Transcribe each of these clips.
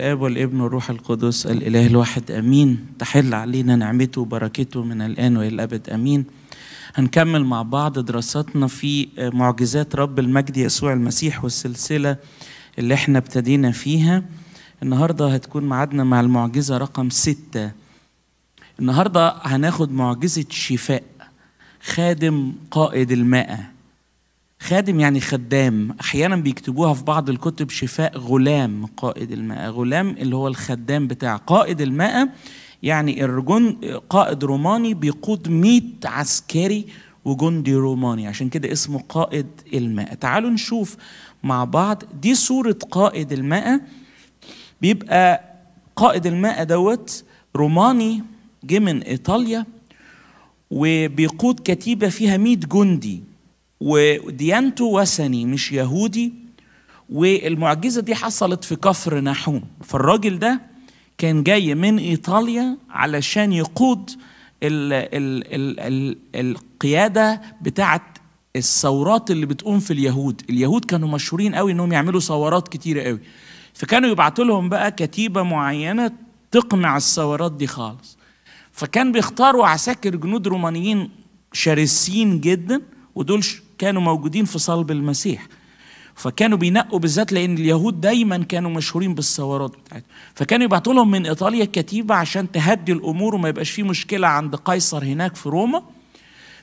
الاب والابن والروح القدس الاله الواحد امين تحل علينا نعمته وبركته من الان والى الابد امين هنكمل مع بعض دراستنا في معجزات رب المجد يسوع المسيح والسلسله اللي احنا ابتدينا فيها النهارده هتكون معادنا مع المعجزه رقم ستة النهارده هناخد معجزه شفاء خادم قائد الماء خادم يعني خدام احيانا بيكتبوها في بعض الكتب شفاء غلام قائد الماء غلام اللي هو الخدام بتاع قائد الماء يعني الرجل قائد روماني بيقود 100 عسكري وجندي روماني عشان كده اسمه قائد الماء تعالوا نشوف مع بعض دي صورة قائد الماء بيبقى قائد الماء دوت روماني جه من إيطاليا وبيقود كتيبة فيها 100 جندي وديانته وثني مش يهودي والمعجزة دي حصلت في كفر نحوم فالراجل ده كان جاي من إيطاليا علشان يقود الـ الـ الـ الـ القيادة بتاعة الثورات اللي بتقوم في اليهود اليهود كانوا مشهورين قوي انهم يعملوا ثورات كتيرة قوي فكانوا يبعتوا لهم بقى كتيبة معينة تقمع الثورات دي خالص فكان بيختاروا عساكر جنود رومانيين شرسين جدا ودول كانوا موجودين في صلب المسيح فكانوا بينقوا بالذات لان اليهود دايما كانوا مشهورين بالثورات بتاعتهم فكانوا يبعتوا لهم من ايطاليا كتيبه عشان تهدي الامور وما يبقاش في مشكله عند قيصر هناك في روما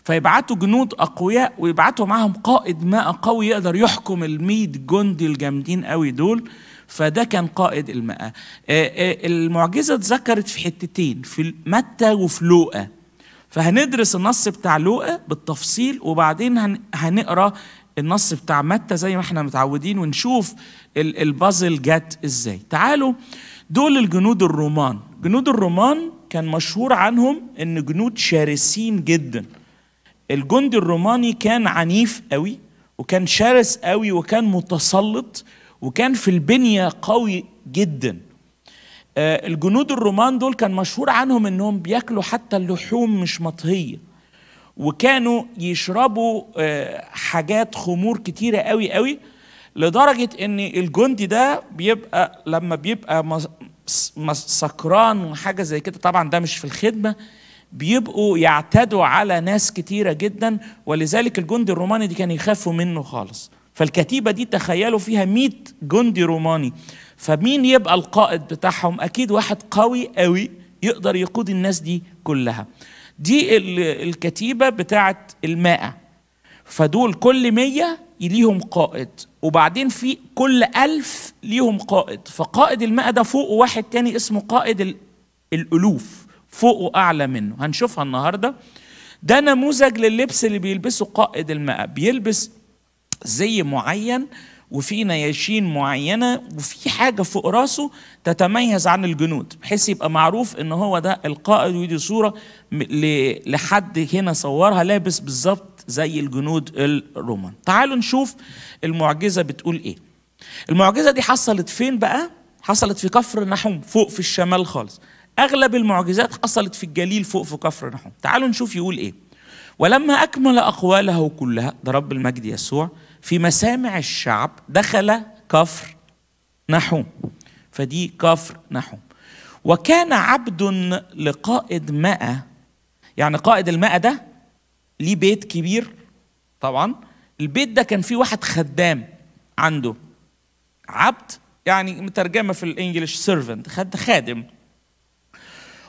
فيبعتوا جنود اقوياء ويبعتوا معاهم قائد ماء قوي يقدر يحكم الميد جندي الجامدين قوي دول فده كان قائد الماء آه، آه، المعجزه اتذكرت في حتتين في متى وفي لوقا فهندرس النص بتاع لوقا بالتفصيل وبعدين هنقرا النص بتاع متى زي ما احنا متعودين ونشوف البازل جت ازاي تعالوا دول الجنود الرومان جنود الرومان كان مشهور عنهم ان جنود شرسين جدا الجندي الروماني كان عنيف قوي وكان شرس قوي وكان متسلط وكان في البنيه قوي جدا آه، الجنود الرومان دول كان مشهور عنهم انهم بياكلوا حتى اللحوم مش مطهيه وكانوا يشربوا آه، حاجات خمور كتيره قوي قوي لدرجه ان الجندي ده بيبقى لما بيبقى سكران وحاجه زي كده طبعا ده مش في الخدمه بيبقوا يعتدوا على ناس كتيره جدا ولذلك الجندي الروماني دي كان يخافوا منه خالص فالكتيبة دي تخيلوا فيها 100 جندي روماني فمين يبقى القائد بتاعهم أكيد واحد قوي قوي يقدر يقود الناس دي كلها دي الكتيبة بتاعة المائة فدول كل مية ليهم قائد وبعدين في كل ألف ليهم قائد فقائد المائة ده فوقه واحد تاني اسمه قائد الألوف فوقه أعلى منه هنشوفها النهاردة ده نموذج للبس اللي بيلبسه قائد المائة بيلبس زي معين وفي نياشين معينة وفي حاجة فوق راسه تتميز عن الجنود بحيث يبقى معروف ان هو ده القائد ودي صورة لحد هنا صورها لابس بالظبط زي الجنود الرومان تعالوا نشوف المعجزة بتقول ايه المعجزة دي حصلت فين بقى حصلت في كفر نحوم فوق في الشمال خالص اغلب المعجزات حصلت في الجليل فوق في كفر نحوم تعالوا نشوف يقول ايه ولما اكمل اقواله كلها ده رب المجد يسوع في مسامع الشعب دخل كفر نحوم فدي كفر نحوم وكان عبد لقائد ماء يعني قائد الماء ده ليه بيت كبير طبعا البيت ده كان فيه واحد خدام عنده عبد يعني مترجمه في الانجليش سيرفنت خد خادم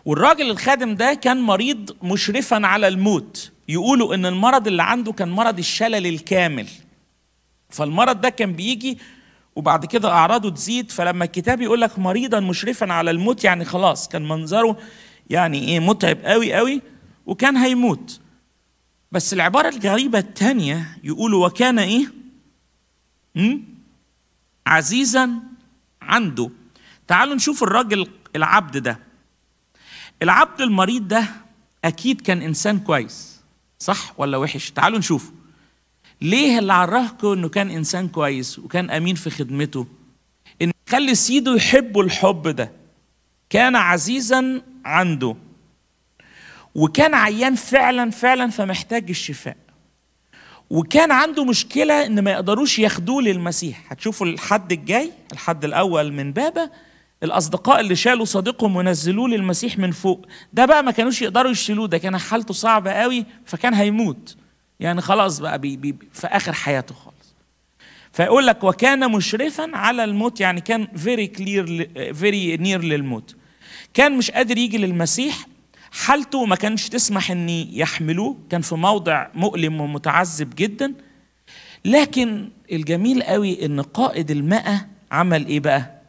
والراجل الخادم ده كان مريض مشرفا على الموت يقولوا ان المرض اللي عنده كان مرض الشلل الكامل فالمرض ده كان بيجي وبعد كده اعراضه تزيد فلما الكتاب يقول لك مريضا مشرفا على الموت يعني خلاص كان منظره يعني ايه متعب قوي قوي وكان هيموت بس العباره الغريبه الثانيه يقولوا وكان ايه عزيزا عنده تعالوا نشوف الراجل العبد ده العبد المريض ده اكيد كان انسان كويس صح ولا وحش تعالوا نشوفه ليه اللي عرفكم انه كان انسان كويس وكان امين في خدمته ان خلي سيده يحبه الحب ده كان عزيزا عنده وكان عيان فعلا فعلا فمحتاج الشفاء وكان عنده مشكله ان ما يقدروش ياخدوه للمسيح هتشوفوا الحد الجاي الحد الاول من بابا الاصدقاء اللي شالوا صديقهم ونزلوه للمسيح من فوق ده بقى ما كانوش يقدروا يشيلوه ده كان حالته صعبه قوي فكان هيموت يعني خلاص بقى بي بي في اخر حياته خالص فيقول لك وكان مشرفا على الموت يعني كان فيري كلير فيري نير للموت كان مش قادر يجي للمسيح حالته ما كانش تسمح ان يحملوه كان في موضع مؤلم ومتعذب جدا لكن الجميل قوي ان قائد المئة عمل ايه بقى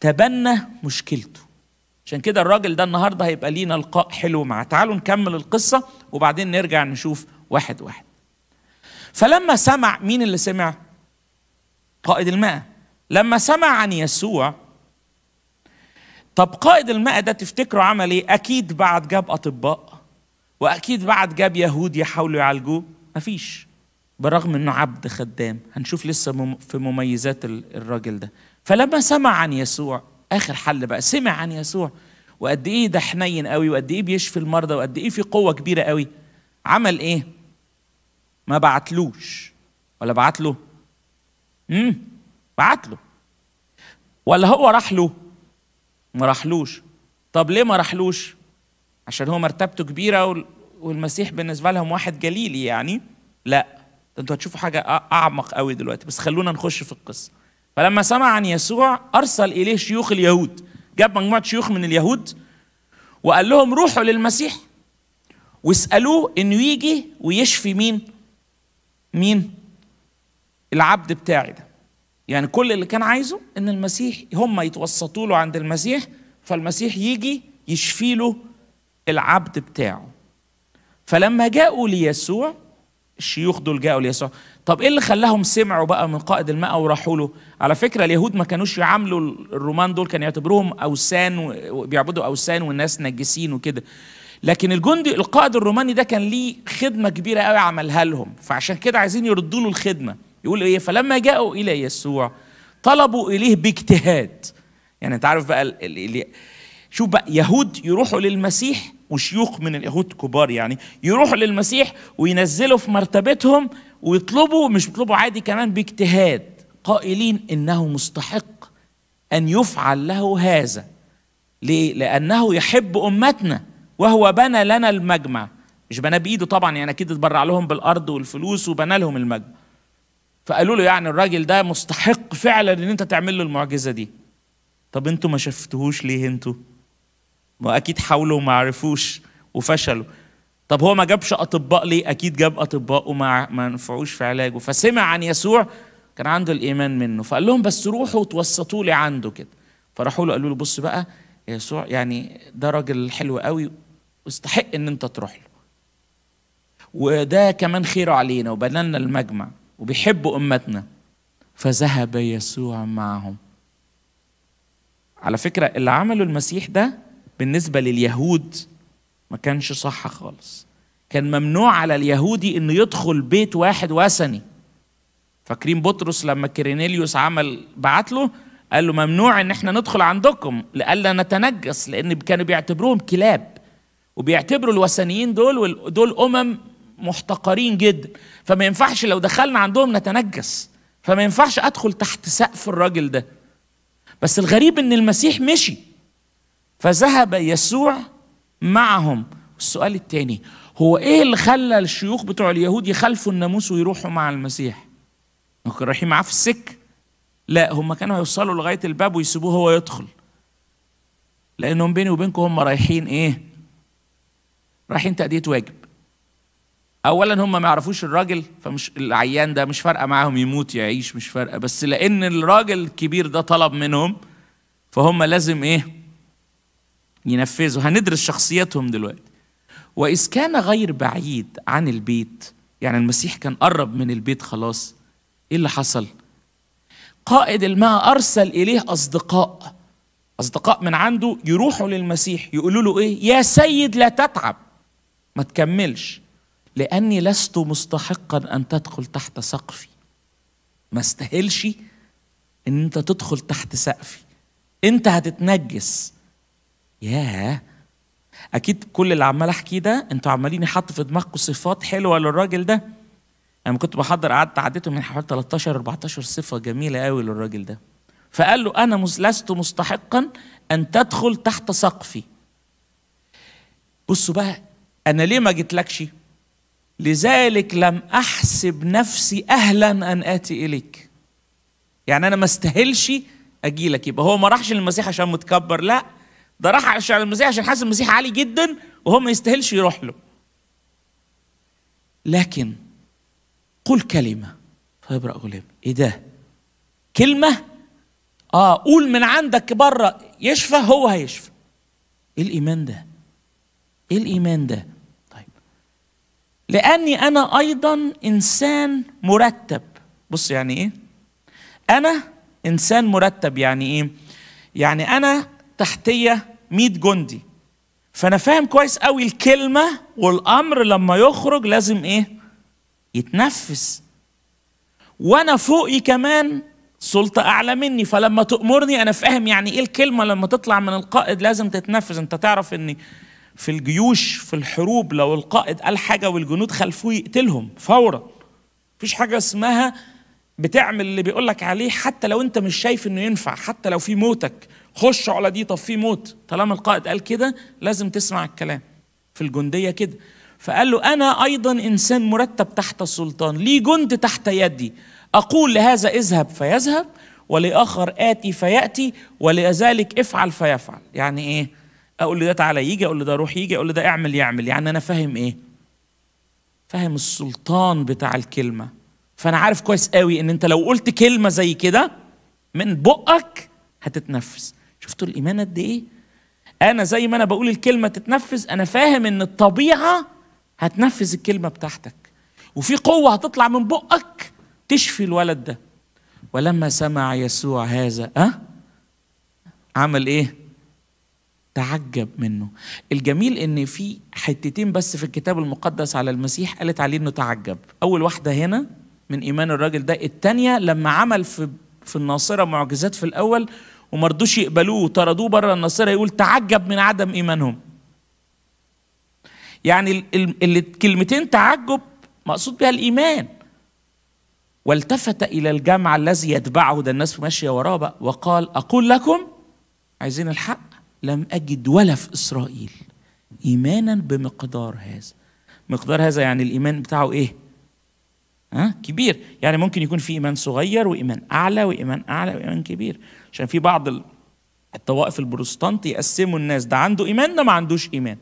تبنى مشكلته عشان كده الراجل ده النهارده هيبقى لينا لقاء حلو معاه تعالوا نكمل القصه وبعدين نرجع نشوف واحد واحد فلما سمع مين اللي سمع قائد الماء لما سمع عن يسوع طب قائد الماء ده تفتكروا عمل ايه اكيد بعد جاب اطباء واكيد بعد جاب يهود يحاولوا يعالجوه مفيش برغم انه عبد خدام هنشوف لسه في مميزات الراجل ده فلما سمع عن يسوع اخر حل بقى سمع عن يسوع وقد ايه ده حنين قوي وقد ايه بيشفي المرضى وقد ايه في قوه كبيره قوي عمل ايه ما بعتلوش ولا بعت له امم بعت له ولا هو راح له ما راحلوش طب ليه ما راحلوش عشان هو مرتبته كبيره والمسيح بالنسبه لهم واحد جليلي يعني لا انتوا هتشوفوا حاجه اعمق قوي دلوقتي بس خلونا نخش في القصه فلما سمع عن يسوع ارسل اليه شيوخ اليهود جاب مجموعه شيوخ من اليهود وقال لهم روحوا للمسيح واسالوه انه يجي ويشفي مين مين العبد بتاعي ده يعني كل اللي كان عايزه ان المسيح هم يتوسطوا له عند المسيح فالمسيح يجي يشفي له العبد بتاعه فلما جاءوا ليسوع الشيوخ دول جاءوا ليسوع طب ايه اللي خلاهم سمعوا بقى من قائد الماء وراحوا له على فكره اليهود ما كانوش يعاملوا الرومان دول كانوا يعتبروهم اوثان وبيعبدوا اوثان والناس نجسين وكده لكن الجندي القائد الروماني ده كان ليه خدمه كبيره قوي عملها لهم فعشان كده عايزين يردوا له الخدمه يقول ايه فلما جاءوا الى يسوع طلبوا اليه باجتهاد يعني انت عارف بقى ال ال شوف بقى يهود يروحوا للمسيح وشيوخ من اليهود كبار يعني يروحوا للمسيح وينزلوا في مرتبتهم ويطلبوا مش بيطلبوا عادي كمان باجتهاد قائلين انه مستحق ان يفعل له هذا ليه؟ لانه يحب امتنا وهو بنى لنا المجمع مش بناه بايده طبعا يعني اكيد اتبرع لهم بالارض والفلوس وبنى لهم المجمع فقالوا له يعني الراجل ده مستحق فعلا ان انت تعمل له المعجزه دي طب انتوا ما شفتوهوش ليه انتوا ما اكيد حاولوا وما عرفوش وفشلوا طب هو ما جابش اطباء ليه اكيد جاب اطباء وما ما نفعوش في علاجه فسمع عن يسوع كان عنده الايمان منه فقال لهم بس روحوا وتوسطوا لي عنده كده فراحوا له قالوا له بص بقى يسوع يعني ده راجل حلو قوي واستحق ان انت تروح له وده كمان خير علينا وبنلنا المجمع وبيحبوا امتنا فذهب يسوع معهم على فكره اللي عمله المسيح ده بالنسبه لليهود ما كانش صح خالص كان ممنوع على اليهودي انه يدخل بيت واحد وثني فاكرين بطرس لما كيرينيليوس عمل بعت له قال له ممنوع ان احنا ندخل عندكم لالا نتنجس لان كانوا بيعتبروهم كلاب وبيعتبروا الوثنيين دول دول امم محتقرين جدا فما ينفعش لو دخلنا عندهم نتنجس فما ينفعش ادخل تحت سقف الراجل ده بس الغريب ان المسيح مشي فذهب يسوع معهم السؤال الثاني هو ايه اللي خلى الشيوخ بتوع اليهود يخالفوا الناموس ويروحوا مع المسيح كانوا رايحين معاه في السك لا هم كانوا هيوصلوا لغايه الباب ويسيبوه هو يدخل لانهم بيني وبينكم هم رايحين ايه رايحين تأدية واجب اولا هم ما يعرفوش الراجل فمش العيان ده مش فارقه معاهم يموت يعيش مش فارقه بس لان الراجل الكبير ده طلب منهم فهم لازم ايه ينفذوا هندرس شخصيتهم دلوقتي واذ كان غير بعيد عن البيت يعني المسيح كان قرب من البيت خلاص ايه اللي حصل قائد الماء ارسل اليه اصدقاء اصدقاء من عنده يروحوا للمسيح يقولوا له ايه يا سيد لا تتعب ما تكملش لاني لست مستحقا ان تدخل تحت سقفي ما استاهلش ان انت تدخل تحت سقفي انت هتتنجس ياه اكيد كل اللي عمال احكيه ده انتوا عمالين يحط في دماغكم صفات حلوه للراجل ده انا كنت بحضر قعدت عديته من حوالي 13 14 صفه جميله قوي للراجل ده فقال له انا لست مستحقا ان تدخل تحت سقفي بصوا بقى أنا ليه ما جيتلكش؟ لذلك لم أحسب نفسي أهلا أن آتي إليك يعني أنا ما استاهلش أجي لك يبقى هو ما راحش للمسيح عشان متكبر لا ده راح عشان المسيح عشان حاسس المسيح عالي جدا وهو ما يستاهلش يروح له لكن قل كلمة فيبرأ غلام ايه ده كلمة اه قول من عندك بره يشفى هو هيشفى ايه الايمان ده ايه الايمان ده لاني انا ايضا انسان مرتب بص يعني ايه انا انسان مرتب يعني ايه يعني انا تحتيه 100 جندي فانا فاهم كويس قوي الكلمه والامر لما يخرج لازم ايه يتنفس وانا فوقي كمان سلطة أعلى مني فلما تؤمرني أنا فاهم يعني إيه الكلمة لما تطلع من القائد لازم تتنفذ أنت تعرف أني في الجيوش في الحروب لو القائد قال حاجه والجنود خلفوه يقتلهم فورا مفيش حاجه اسمها بتعمل اللي بيقول لك عليه حتى لو انت مش شايف انه ينفع حتى لو في موتك خش على دي طب في موت طالما القائد قال كده لازم تسمع الكلام في الجنديه كده فقال له انا ايضا انسان مرتب تحت السلطان لي جند تحت يدي اقول لهذا اذهب فيذهب ولاخر اتي فياتي ولذلك افعل فيفعل يعني ايه اقول له ده تعالى يجي اقول له ده روح يجي اقول له ده اعمل يعمل يعني انا فاهم ايه فاهم السلطان بتاع الكلمه فانا عارف كويس قوي ان انت لو قلت كلمه زي كده من بقك هتتنفس شفتوا الايمان قد ايه انا زي ما انا بقول الكلمه تتنفذ انا فاهم ان الطبيعه هتنفذ الكلمه بتاعتك وفي قوه هتطلع من بقك تشفي الولد ده ولما سمع يسوع هذا أه؟ عمل ايه تعجب منه الجميل ان في حتتين بس في الكتاب المقدس على المسيح قالت عليه انه تعجب اول واحده هنا من ايمان الراجل ده الثانيه لما عمل في في الناصره معجزات في الاول وما رضوش يقبلوه وطردوه بره الناصره يقول تعجب من عدم ايمانهم يعني الكلمتين تعجب مقصود بها الايمان والتفت الى الجمع الذي يتبعه ده الناس ماشيه وراه بقى وقال اقول لكم عايزين الحق لم أجد ولا في إسرائيل إيمانا بمقدار هذا مقدار هذا يعني الإيمان بتاعه إيه؟ ها؟ كبير يعني ممكن يكون في إيمان صغير وإيمان أعلى وإيمان أعلى وإيمان كبير عشان في بعض الطوائف البروتستانت يقسموا الناس ده عنده إيمان ده ما عندوش إيمان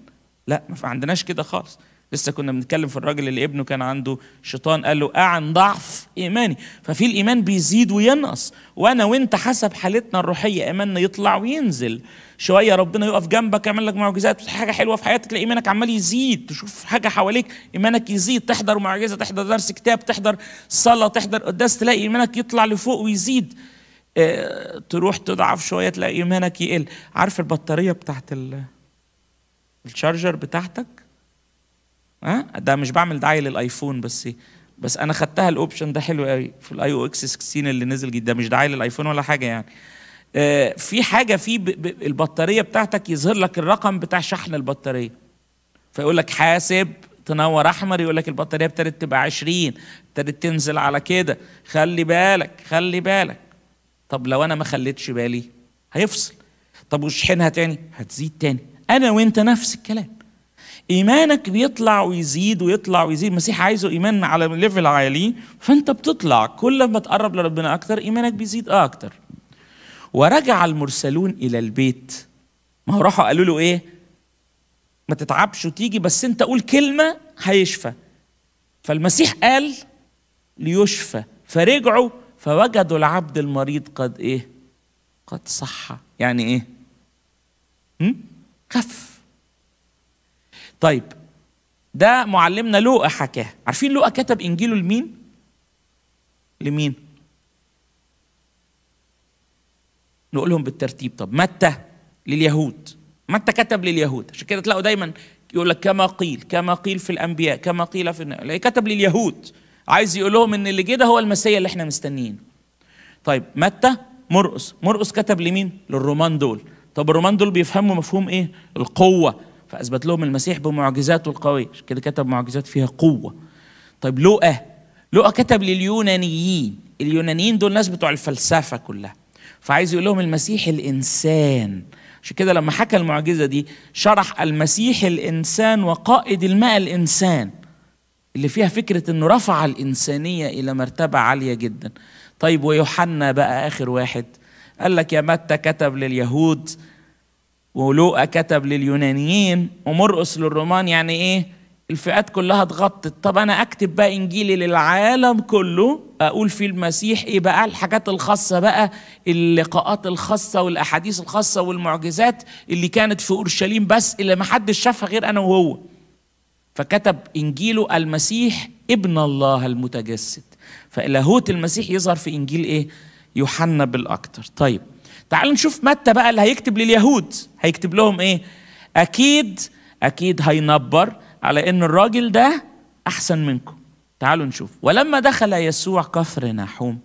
لا ما عندناش كده خالص لسه كنا بنتكلم في الراجل اللي ابنه كان عنده شيطان قال له اعن ضعف ايماني ففي الايمان بيزيد وينقص وانا وانت حسب حالتنا الروحيه ايماننا يطلع وينزل شويه ربنا يقف جنبك يعمل لك معجزات حاجه حلوه في حياتك تلاقي ايمانك عمال يزيد تشوف حاجه حواليك ايمانك يزيد تحضر معجزه تحضر درس كتاب تحضر صلاه تحضر قداس تلاقي ايمانك يطلع لفوق ويزيد اه تروح تضعف شويه تلاقي ايمانك يقل عارف البطاريه بتاعت الشارجر بتاعتك ها أه؟ ده مش بعمل دعايه للايفون بس بس انا خدتها الاوبشن ده حلو قوي في الاي او اكس 16 اللي نزل جديد ده مش دعايه للايفون ولا حاجه يعني آه، في حاجه في البطاريه بتاعتك يظهر لك الرقم بتاع شحن البطاريه فيقول لك حاسب تنور احمر يقول لك البطاريه ابتدت تبقى 20 ابتدت تنزل على كده خلي بالك خلي بالك طب لو انا ما خليتش بالي هيفصل طب وشحنها تاني هتزيد تاني انا وانت نفس الكلام ايمانك بيطلع ويزيد ويطلع ويزيد المسيح عايزه ايمان على ليفل عالي فانت بتطلع كل ما تقرب لربنا اكتر ايمانك بيزيد اكتر ورجع المرسلون إلى البيت ما هو راحوا قالوا له إيه ما تتعبش وتيجي بس أنت قول كلمة هيشفى فالمسيح قال ليشفى فرجعوا فوجدوا العبد المريض قد إيه قد صحى يعني إيه خف طيب ده معلمنا لوقا حكاه عارفين لوقا كتب انجيله لمين لمين نقولهم بالترتيب طب متى لليهود متى كتب لليهود عشان كده تلاقوا دايما يقول لك كما قيل كما قيل في الانبياء كما قيل في النبي. كتب لليهود عايز يقول لهم ان اللي جه ده هو المسيا اللي احنا مستنيينه طيب متى مرقس مرقس كتب لمين للرومان دول طب الرومان دول بيفهموا مفهوم ايه القوه فاثبت لهم المسيح بمعجزاته القويه كده كتب معجزات فيها قوه طيب لوقا لوقا كتب لليونانيين اليونانيين دول ناس بتوع الفلسفه كلها فعايز يقول لهم المسيح الانسان عشان كده لما حكى المعجزه دي شرح المسيح الانسان وقائد الماء الانسان اللي فيها فكره انه رفع الانسانيه الى مرتبه عاليه جدا طيب ويوحنا بقى اخر واحد قال لك يا متى كتب لليهود ولوقا كتب لليونانيين ومرقس للرومان يعني ايه الفئات كلها اتغطت طب انا اكتب بقى انجيلي للعالم كله اقول في المسيح ايه بقى الحاجات الخاصه بقى اللقاءات الخاصه والاحاديث الخاصه والمعجزات اللي كانت في اورشليم بس اللي ما حدش شافها غير انا وهو فكتب انجيله المسيح ابن الله المتجسد فلاهوت المسيح يظهر في انجيل ايه يوحنا بالاكتر طيب تعالوا نشوف متى بقى اللي هيكتب لليهود هيكتب لهم ايه اكيد اكيد هينبر على ان الراجل ده احسن منكم تعالوا نشوف ولما دخل يسوع كفر نحوم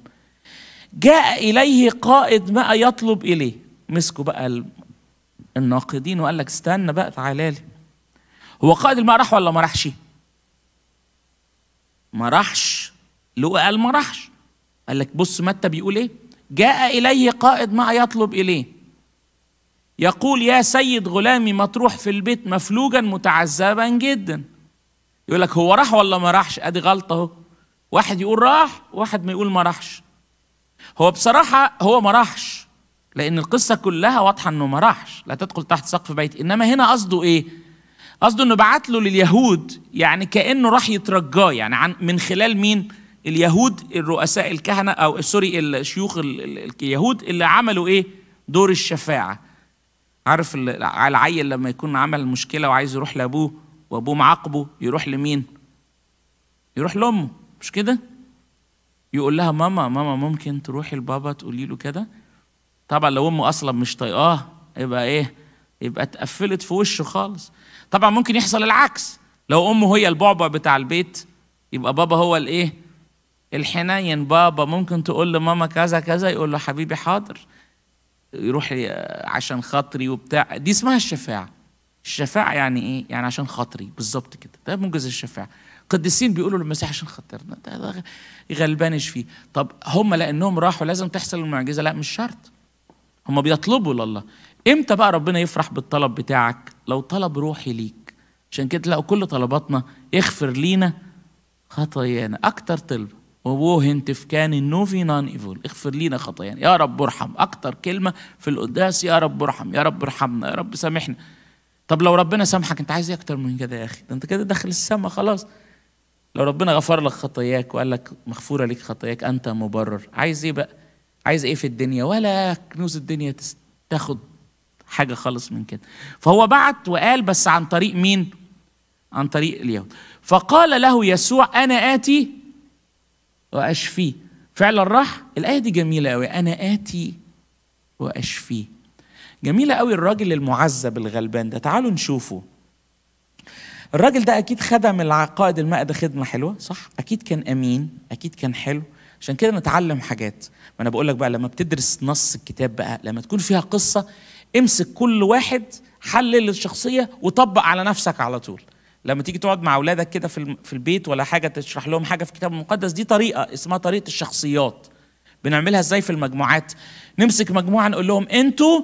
جاء إليه قائد ما يطلب إليه مسكوا بقى الناقدين وقال لك استنى بقى تعالى لي هو قائد الماء راح ولا ما راحش؟ ما راحش لو قال ما راحش قال لك بص متى بيقول ايه جاء إليه قائد ما يطلب إليه يقول يا سيد غلامي مطروح في البيت مفلوجا متعذبا جدا يقول لك هو راح ولا ما راحش ادي غلطه اهو واحد يقول راح واحد ما يقول ما راحش هو بصراحه هو ما راحش لان القصه كلها واضحه انه ما راحش لا تدخل تحت سقف بيت انما هنا قصده ايه قصده انه بعت له لليهود يعني كانه راح يترجاه يعني عن من خلال مين اليهود الرؤساء الكهنه او سوري الشيوخ اليهود اللي عملوا ايه دور الشفاعه عارف العيل لما يكون عمل مشكله وعايز يروح لابوه وابوه معاقبه يروح لمين يروح لامه مش كده يقول لها ماما ماما ممكن تروحي لبابا تقولي له كده طبعا لو امه اصلا مش طايقاه يبقى ايه يبقى اتقفلت في وشه خالص طبعا ممكن يحصل العكس لو امه هي البعبع بتاع البيت يبقى بابا هو الايه الحنين بابا ممكن تقول لماما كذا كذا يقول له حبيبي حاضر يروح عشان خاطري وبتاع دي اسمها الشفاعه الشفاعة يعني إيه؟ يعني عشان خاطري بالظبط كده ده موجز الشفاعة قديسين بيقولوا للمسيح عشان خاطرنا ده غلبانش فيه طب هم لأنهم راحوا لازم تحصل المعجزة لا مش شرط هم بيطلبوا لله امتى بقى ربنا يفرح بالطلب بتاعك لو طلب روحي ليك عشان كده تلاقوا كل طلباتنا يغفر لينا خطايانا اكتر طلب وبوهن كان النوفي نان ايفول اغفر لينا خطايانا يا رب ارحم اكتر كلمه في القداس يا رب ارحم يا رب ارحمنا يا رب سامحنا طب لو ربنا سامحك انت عايز ايه اكتر من كده يا اخي ده انت كده داخل السما خلاص لو ربنا غفر لك خطاياك وقال لك مغفوره لك خطاياك انت مبرر عايز ايه بقى عايز ايه في الدنيا ولا كنوز الدنيا تاخد حاجه خالص من كده فهو بعت وقال بس عن طريق مين عن طريق اليهود فقال له يسوع انا اتي واشفيه فعلا راح الايه دي جميله قوي انا اتي واشفيه جميلة قوي الراجل المعذب الغلبان ده تعالوا نشوفه الراجل ده أكيد خدم العقائد المائدة خدمة حلوة صح؟ أكيد كان أمين أكيد كان حلو عشان كده نتعلم حاجات ما أنا بقول لك بقى لما بتدرس نص الكتاب بقى لما تكون فيها قصة امسك كل واحد حلل الشخصية وطبق على نفسك على طول لما تيجي تقعد مع اولادك كده في في البيت ولا حاجه تشرح لهم حاجه في الكتاب المقدس دي طريقه اسمها طريقه الشخصيات بنعملها ازاي في المجموعات نمسك مجموعه نقول لهم انتوا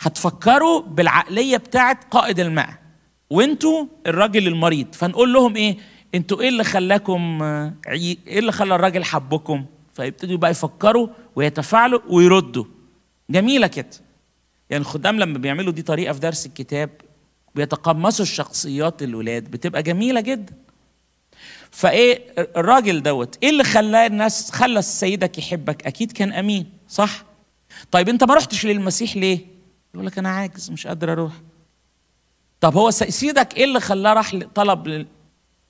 هتفكروا بالعقليه بتاعت قائد الماء وانتوا الراجل المريض فنقول لهم ايه انتوا ايه اللي خلاكم آه، ايه اللي خلى الراجل حبكم فيبتدوا بقى يفكروا ويتفاعلوا ويردوا جميله كده يعني الخدام لما بيعملوا دي طريقه في درس الكتاب بيتقمصوا الشخصيات الولاد بتبقى جميله جدا فايه الراجل دوت ايه اللي خلى الناس خلى سيدك يحبك اكيد كان امين صح طيب انت ما رحتش للمسيح ليه يقول لك انا عاجز مش قادر اروح طب هو سيدك ايه اللي خلاه راح طلب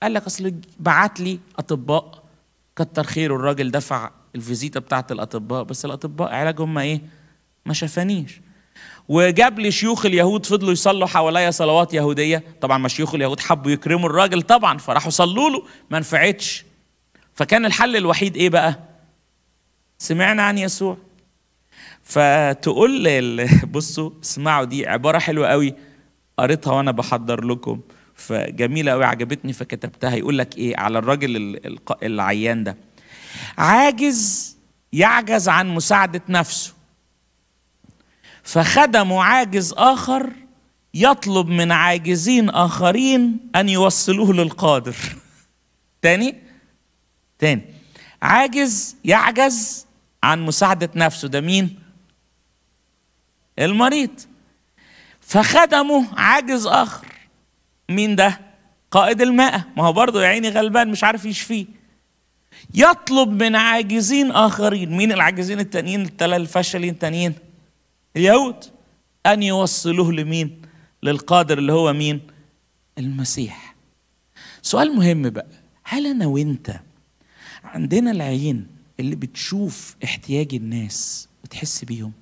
قال لك اصل بعت لي اطباء كتر خيره الراجل دفع الفيزيتا بتاعت الاطباء بس الاطباء علاجهم ما ايه ما شفانيش وجاب لي شيوخ اليهود فضلوا يصلوا حواليا صلوات يهوديه طبعا ما شيوخ اليهود حبوا يكرموا الراجل طبعا فراحوا صلوا له ما نفعتش فكان الحل الوحيد ايه بقى سمعنا عن يسوع فتقول بصوا اسمعوا دي عباره حلوه قوي قريتها وانا بحضر لكم فجميله قوي عجبتني فكتبتها يقول لك ايه على الراجل العيان ده عاجز يعجز عن مساعده نفسه فخدمه عاجز اخر يطلب من عاجزين اخرين ان يوصلوه للقادر تاني تاني عاجز يعجز عن مساعده نفسه ده مين المريض فخدمه عاجز اخر مين ده قائد الماء ما هو برضه يا عيني غلبان مش عارف يشفيه يطلب من عاجزين اخرين مين العاجزين التانيين الثلاثه الفشلين التانيين اليهود ان يوصلوه لمين للقادر اللي هو مين المسيح سؤال مهم بقى هل انا وانت عندنا العين اللي بتشوف احتياج الناس وتحس بيهم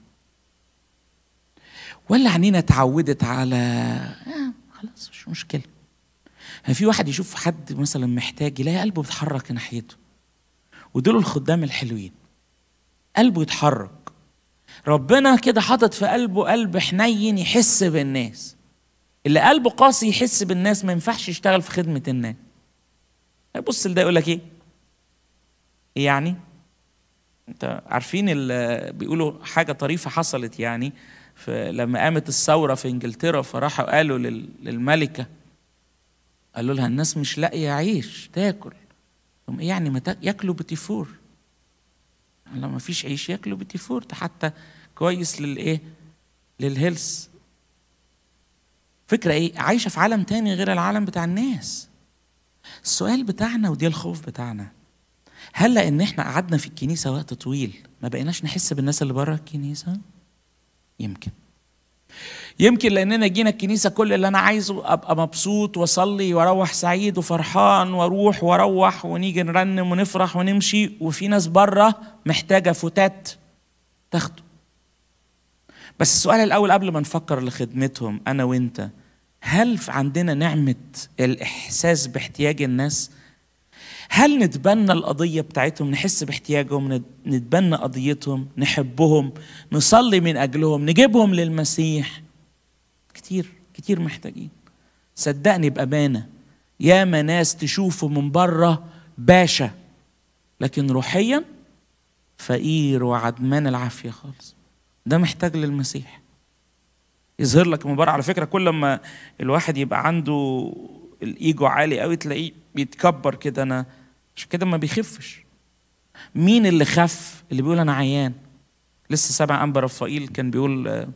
ولا عنينا اتعودت على آه، خلاص مش مشكله يعني في واحد يشوف حد مثلا محتاج يلاقي قلبه بيتحرك ناحيته ودول الخدام الحلوين قلبه يتحرك ربنا كده حاطط في قلبه قلب حنين يحس بالناس اللي قلبه قاسي يحس بالناس ما ينفعش يشتغل في خدمه الناس بص لده يقول لك ايه يعني انت عارفين بيقولوا حاجه طريفه حصلت يعني لما قامت الثورة في إنجلترا فراحوا قالوا للملكة قالوا لها الناس مش لاقية عيش تاكل ثم إيه يعني ما ياكلوا بتيفور لو ما فيش عيش ياكلوا بتيفور حتى كويس للإيه للهيلث فكرة إيه عايشة في عالم تاني غير العالم بتاع الناس السؤال بتاعنا ودي الخوف بتاعنا هل لأن إحنا قعدنا في الكنيسة وقت طويل ما بقيناش نحس بالناس اللي بره الكنيسة؟ يمكن يمكن لاننا جينا الكنيسه كل اللي انا عايزه ابقى مبسوط واصلي واروح سعيد وفرحان واروح واروح ونيجي نرنم ونفرح ونمشي وفي ناس بره محتاجه فتات تاخده بس السؤال الاول قبل ما نفكر لخدمتهم انا وانت هل عندنا نعمه الاحساس باحتياج الناس هل نتبنى القضية بتاعتهم نحس باحتياجهم نتبنى قضيتهم نحبهم نصلي من أجلهم نجيبهم للمسيح كتير كتير محتاجين صدقني بأمانة ياما ناس تشوفه من بره باشا لكن روحيا فقير وعدمان العافية خالص ده محتاج للمسيح يظهر لك من بره على فكرة كل ما الواحد يبقى عنده الإيجو عالي قوي تلاقيه بيتكبر كده انا عشان كده ما بيخفش مين اللي خف اللي بيقول انا عيان لسه سبع انبا رفائيل كان بيقول آه،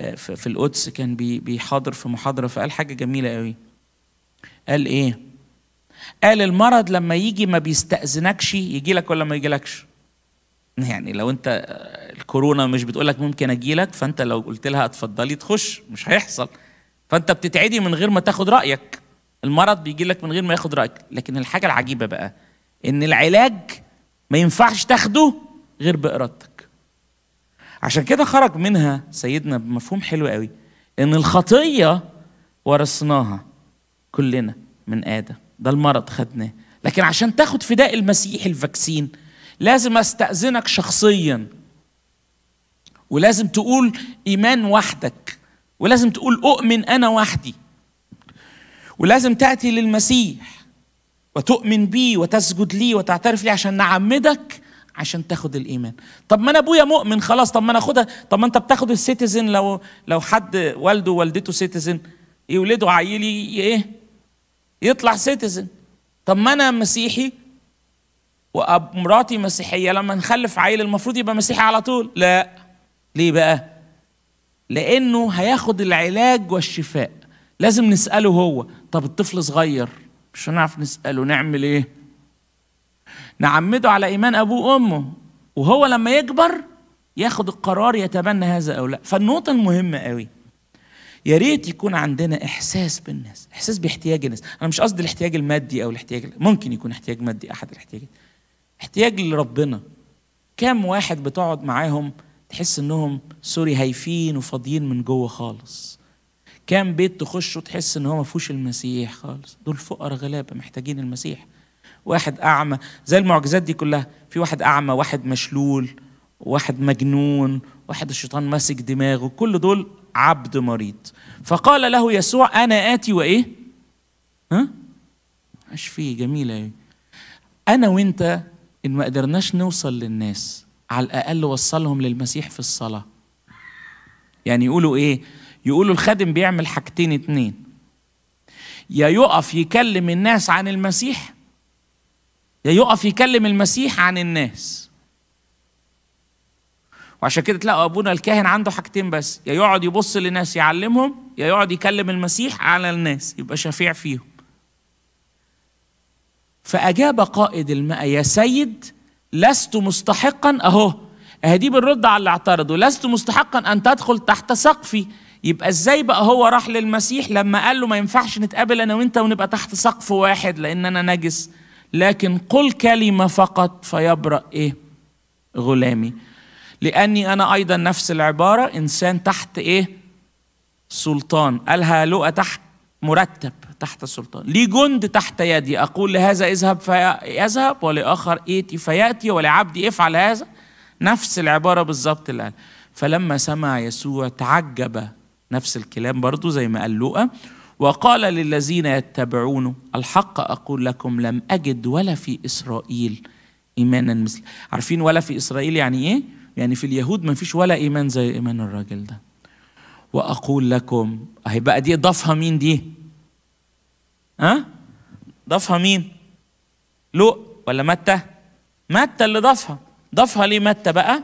آه، في القدس كان بيحاضر في محاضره فقال حاجه جميله قوي قال ايه قال المرض لما يجي ما بيستأذنكش يجي لك ولا ما يجيلكش يعني لو انت آه، الكورونا مش بتقولك ممكن اجيلك فانت لو قلت لها اتفضلي تخش مش هيحصل فانت بتتعدي من غير ما تاخد رايك المرض بيجي لك من غير ما ياخد رايك لكن الحاجه العجيبه بقى ان العلاج ما ينفعش تاخده غير بارادتك عشان كده خرج منها سيدنا بمفهوم حلو قوي ان الخطيه ورثناها كلنا من ادم ده المرض خدناه لكن عشان تاخد فداء المسيح الفاكسين لازم استاذنك شخصيا ولازم تقول ايمان وحدك ولازم تقول اؤمن انا وحدي ولازم تأتي للمسيح وتؤمن بيه وتسجد ليه وتعترف ليه عشان نعمدك عشان تاخد الايمان طب ما انا ابويا مؤمن خلاص طب ما انا اخدها طب ما انت بتاخد السيتيزن لو لو حد والده ووالدته سيتيزن يولدوا عيلي ايه يطلع سيتيزن طب ما انا مسيحي واب مراتي مسيحيه لما نخلف عيل المفروض يبقى مسيحي على طول لا ليه بقى لانه هياخد العلاج والشفاء لازم نساله هو طب الطفل صغير مش هنعرف نسأله نعمل إيه نعمده على إيمان أبوه وأمه وهو لما يكبر ياخد القرار يتبنى هذا أو لا فالنقطة المهمة قوي يا ريت يكون عندنا احساس بالناس احساس باحتياج الناس انا مش قصدي الاحتياج المادي او الاحتياج ممكن يكون احتياج مادي احد الاحتياجات احتياج لربنا كم واحد بتقعد معاهم تحس انهم سوري هايفين وفاضيين من جوه خالص كام بيت تخشه تحس ان هو ما فيهوش المسيح خالص دول فقراء غلابه محتاجين المسيح واحد اعمى زي المعجزات دي كلها في واحد اعمى واحد مشلول واحد مجنون واحد الشيطان ماسك دماغه كل دول عبد مريض فقال له يسوع انا اتي وايه ها مش فيه جميله ايه انا وانت ان ما قدرناش نوصل للناس على الاقل وصلهم للمسيح في الصلاه يعني يقولوا ايه يقولوا الخادم بيعمل حاجتين اتنين يا يقف يكلم الناس عن المسيح يا يقف يكلم المسيح عن الناس وعشان كده تلاقوا ابونا الكاهن عنده حاجتين بس يا يقعد يبص للناس يعلمهم يا يقعد يكلم المسيح على الناس يبقى شفيع فيهم فاجاب قائد الماء يا سيد لست مستحقا اهو اهدي بنرد على اللي اعترضوا لست مستحقا ان تدخل تحت سقفي يبقى ازاي بقى هو راح للمسيح لما قال له ما ينفعش نتقابل انا وانت ونبقى تحت سقف واحد لان انا نجس لكن قل كلمه فقط فيبرأ ايه غلامي لاني انا ايضا نفس العباره انسان تحت ايه سلطان قالها لقى تحت مرتب تحت السلطان لي جند تحت يدي أقول لهذا اذهب فيذهب ولآخر ائتي فيأتي ولعبدي افعل هذا نفس العبارة بالظبط اللي قال فلما سمع يسوع تعجب نفس الكلام برضو زي ما قال لوقا وقال للذين يتبعونه الحق أقول لكم لم أجد ولا في إسرائيل إيمانا مثل عارفين ولا في إسرائيل يعني إيه؟ يعني في اليهود ما فيش ولا إيمان زي إيمان الراجل ده وأقول لكم أهي بقى دي ضافها مين دي؟ ها؟ أه؟ ضافها مين؟ لوق ولا متى؟ متى اللي ضافها ضافها ليه متى بقى؟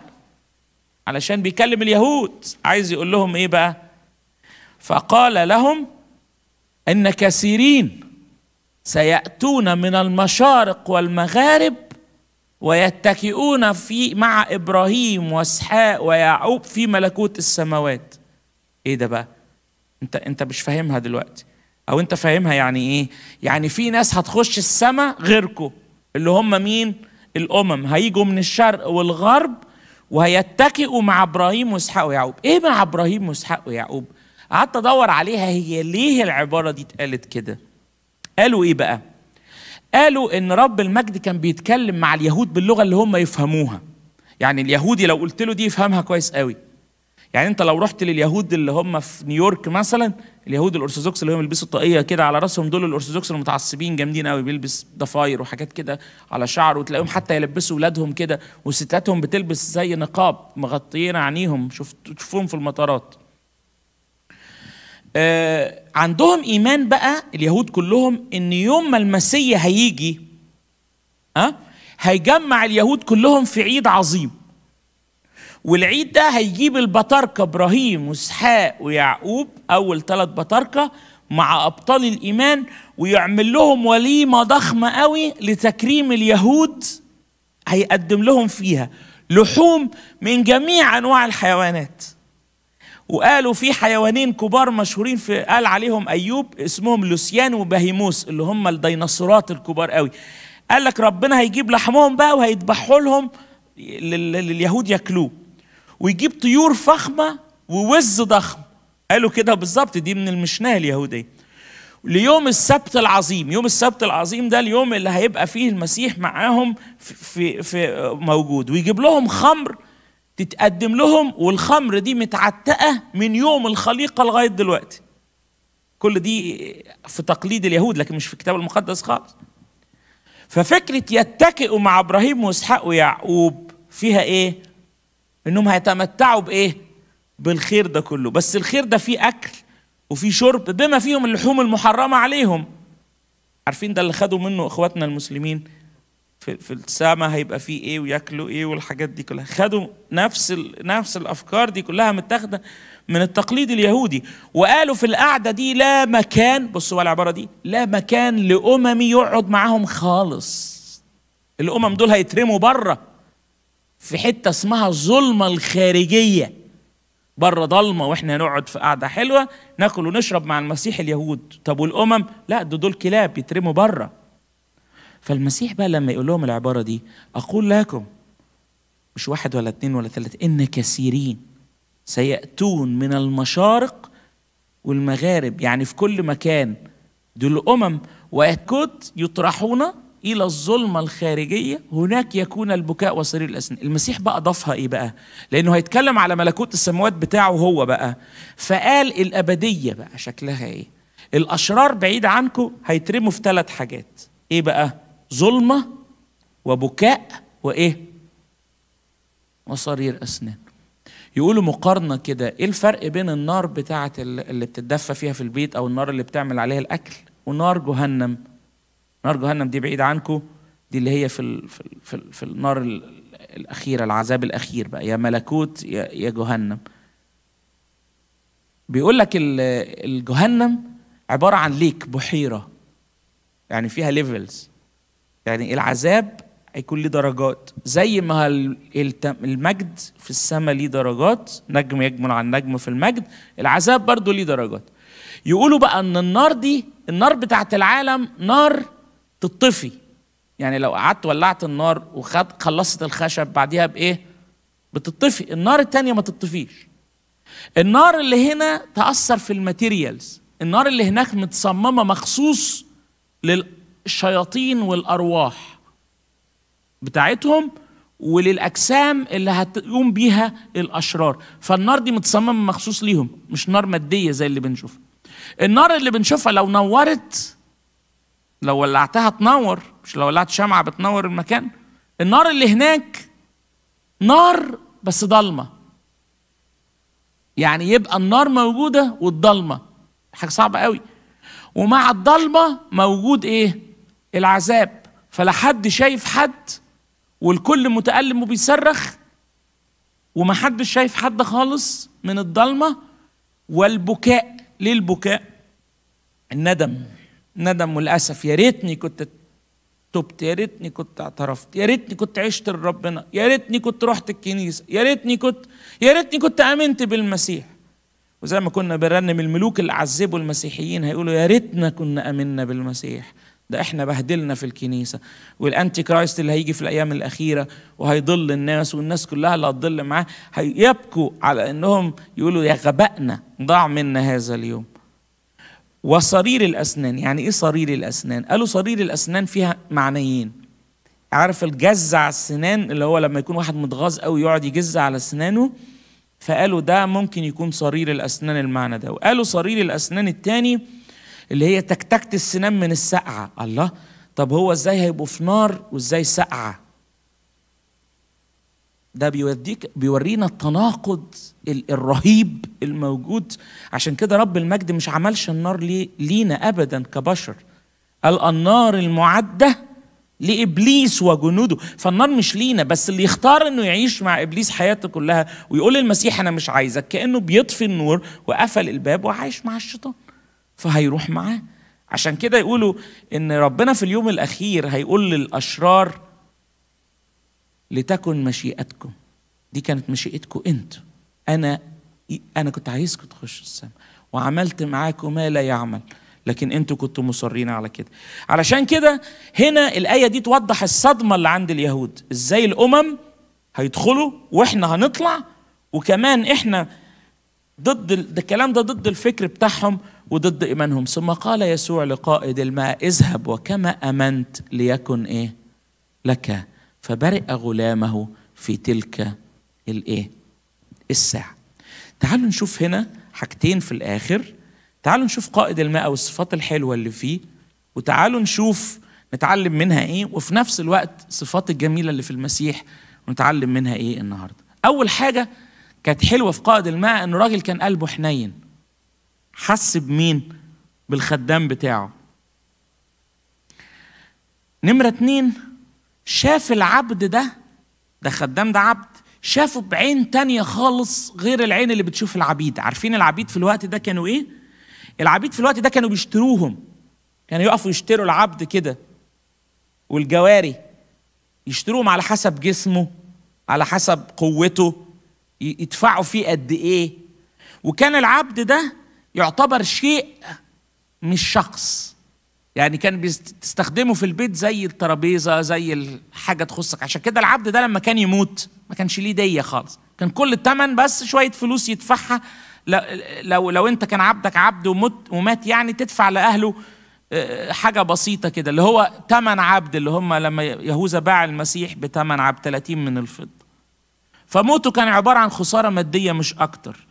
علشان بيكلم اليهود عايز يقول لهم ايه بقى فقال لهم ان كثيرين سياتون من المشارق والمغارب ويتكئون في مع ابراهيم واسحاق ويعقوب في ملكوت السماوات ايه ده بقى انت انت مش فاهمها دلوقتي او انت فاهمها يعني ايه يعني في ناس هتخش السماء غيركم اللي هم مين الامم هيجوا من الشرق والغرب وهيتكئوا مع ابراهيم واسحاق ويعقوب ايه مع ابراهيم واسحاق ويعقوب قعدت ادور عليها هي ليه العباره دي اتقالت كده قالوا ايه بقى قالوا ان رب المجد كان بيتكلم مع اليهود باللغه اللي هم يفهموها يعني اليهودي لو قلت له دي يفهمها كويس قوي يعني انت لو رحت لليهود اللي هم في نيويورك مثلا اليهود الارثوذكس اللي هم بيلبسوا الطاقيه كده على راسهم دول الارثوذكس المتعصبين جامدين قوي بيلبس ضفاير وحاجات كده على شعره وتلاقيهم حتى يلبسوا ولادهم كده وستاتهم بتلبس زي نقاب مغطيين عينيهم شفت تشوفوهم في المطارات آه عندهم ايمان بقى اليهود كلهم ان يوم ما المسيا هيجي ها أه؟ هيجمع اليهود كلهم في عيد عظيم والعيد ده هيجيب البطاركة إبراهيم وإسحاق ويعقوب أول ثلاث بطاركة مع أبطال الإيمان ويعمل لهم وليمة ضخمة قوي لتكريم اليهود هيقدم لهم فيها لحوم من جميع أنواع الحيوانات وقالوا في حيوانين كبار مشهورين في قال عليهم ايوب اسمهم لوسيان وبهيموس اللي هم الديناصورات الكبار قوي قال لك ربنا هيجيب لحمهم بقى وهيذبحوا لهم لليهود ياكلوه ويجيب طيور فخمه ووز ضخم قالوا كده بالظبط دي من المشناه اليهوديه ليوم السبت العظيم يوم السبت العظيم ده اليوم اللي هيبقى فيه المسيح معاهم في, في موجود ويجيب لهم خمر تتقدم لهم والخمر دي متعتقه من يوم الخليقه لغايه دلوقتي كل دي في تقليد اليهود لكن مش في الكتاب المقدس خالص ففكره يتكئوا مع ابراهيم واسحاق ويعقوب فيها ايه انهم هيتمتعوا بايه بالخير ده كله بس الخير ده فيه اكل وفيه شرب بما فيهم اللحوم المحرمه عليهم عارفين ده اللي خدوا منه اخواتنا المسلمين في, في السماء هيبقى فيه ايه وياكلوا ايه والحاجات دي كلها خدوا نفس نفس الافكار دي كلها متاخده من التقليد اليهودي وقالوا في القعده دي لا مكان بصوا على العباره دي لا مكان لامم يقعد معاهم خالص الامم دول هيترموا بره في حته اسمها الظلمه الخارجيه بره ضلمه واحنا هنقعد في قعده حلوه ناكل ونشرب مع المسيح اليهود طب والامم لا ده دول كلاب يترموا بره فالمسيح بقى لما يقول لهم العبارة دي أقول لكم مش واحد ولا اتنين ولا ثلاثة إن كثيرين سيأتون من المشارق والمغارب يعني في كل مكان دول أمم ويكد يطرحون إلى الظلمة الخارجية هناك يكون البكاء وصرير الأسنان المسيح بقى ضافها إيه بقى لأنه هيتكلم على ملكوت السماوات بتاعه هو بقى فقال الأبدية بقى شكلها إيه الأشرار بعيد عنكم هيترموا في ثلاث حاجات إيه بقى ظلمة وبكاء وإيه وصرير أسنان يقولوا مقارنة كده إيه الفرق بين النار بتاعة اللي بتتدفى فيها في البيت أو النار اللي بتعمل عليها الأكل ونار جهنم نار جهنم دي بعيد عنكم دي اللي هي في الـ في الـ في, في النار الأخيرة العذاب الأخير بقى يا ملكوت يا, يا جهنم بيقول لك الجهنم عبارة عن ليك بحيرة يعني فيها ليفلز يعني العذاب هيكون ليه درجات زي ما المجد في السماء ليه درجات نجم يجمل عن نجم في المجد العذاب برضه ليه درجات يقولوا بقى ان النار دي النار بتاعت العالم نار تطفي يعني لو قعدت ولعت النار وخد خلصت الخشب بعديها بايه بتطفي النار التانية ما تطفيش النار اللي هنا تأثر في الماتيريالز النار اللي هناك متصممة مخصوص لل الشياطين والارواح بتاعتهم وللاجسام اللي هتقوم بيها الاشرار فالنار دي متصممه مخصوص ليهم مش نار ماديه زي اللي بنشوفها النار اللي بنشوفها لو نورت لو ولعتها تنور مش لو ولعت شمعه بتنور المكان النار اللي هناك نار بس ضلمه يعني يبقى النار موجوده والضلمه حاجه صعبه قوي ومع الضلمه موجود ايه العذاب فلا حد شايف حد والكل متألم وبيصرخ ومحدش شايف حد خالص من الضلمة والبكاء ليه البكاء الندم ندم والأسف يا ريتني كنت تبت يا ريتني كنت اعترفت يا ريتني كنت عشت لربنا يا ريتني كنت رحت الكنيسة يا ريتني كنت يا ريتني كنت آمنت بالمسيح وزي ما كنا بنرنم الملوك اللي عذبوا المسيحيين هيقولوا يا ريتنا كنا آمنا بالمسيح ده احنا بهدلنا في الكنيسه والانتي كرايست اللي هيجي في الايام الاخيره وهيضل الناس والناس كلها اللي هتضل معاه هيبكوا على انهم يقولوا يا غبائنا ضاع منا هذا اليوم وصرير الاسنان يعني ايه صرير الاسنان قالوا صرير الاسنان فيها معنيين عارف الجزع السنان اللي هو لما يكون واحد متغاظ قوي يقعد يجز على اسنانه فقالوا ده ممكن يكون صرير الاسنان المعنى ده وقالوا صرير الاسنان الثاني اللي هي تكتكت السنان من السقعة الله طب هو ازاي هيبقوا في نار وازاي سقعة ده بيوديك بيورينا التناقض الرهيب الموجود عشان كده رب المجد مش عملش النار ليه لينا ابدا كبشر قال النار المعده لابليس وجنوده فالنار مش لينا بس اللي يختار انه يعيش مع ابليس حياته كلها ويقول للمسيح انا مش عايزك كانه بيطفي النور وقفل الباب وعايش مع الشيطان فهيروح معاه عشان كده يقولوا ان ربنا في اليوم الاخير هيقول للاشرار لتكن مشيئتكم دي كانت مشيئتكم انتوا انا انا كنت عايزكم تخشوا السماء وعملت معاكم ما لا يعمل لكن انتوا كنتوا مصرين على كده علشان كده هنا الايه دي توضح الصدمه اللي عند اليهود ازاي الامم هيدخلوا واحنا هنطلع وكمان احنا ضد الكلام ده ضد الفكر بتاعهم وضد إيمانهم ثم قال يسوع لقائد الماء اذهب وكما أمنت ليكن إيه لك فبرئ غلامه في تلك الإيه الساعة تعالوا نشوف هنا حاجتين في الآخر تعالوا نشوف قائد الماء والصفات الحلوة اللي فيه وتعالوا نشوف نتعلم منها ايه وفي نفس الوقت الصفات الجميله اللي في المسيح ونتعلم منها ايه النهارده اول حاجه كانت حلوه في قائد الماء ان راجل كان قلبه حنين حس بمين بالخدام بتاعه نمرة اتنين شاف العبد ده ده خدام ده عبد شافه بعين تانية خالص غير العين اللي بتشوف العبيد عارفين العبيد في الوقت ده كانوا ايه العبيد في الوقت ده كانوا بيشتروهم كانوا يقفوا يشتروا العبد كده والجواري يشتروهم على حسب جسمه على حسب قوته يدفعوا فيه قد ايه وكان العبد ده يعتبر شيء مش شخص يعني كان بتستخدمه في البيت زي الترابيزه زي الحاجه تخصك عشان كده العبد ده لما كان يموت ما كانش ليه ديه خالص كان كل الثمن بس شويه فلوس يدفعها لو لو انت كان عبدك عبد ومت ومات يعني تدفع لاهله آه، حاجة بسيطة كده اللي هو تمن عبد اللي هم لما يهوذا باع المسيح بتمن عبد 30 من الفضة فموته كان عبارة عن خسارة مادية مش أكتر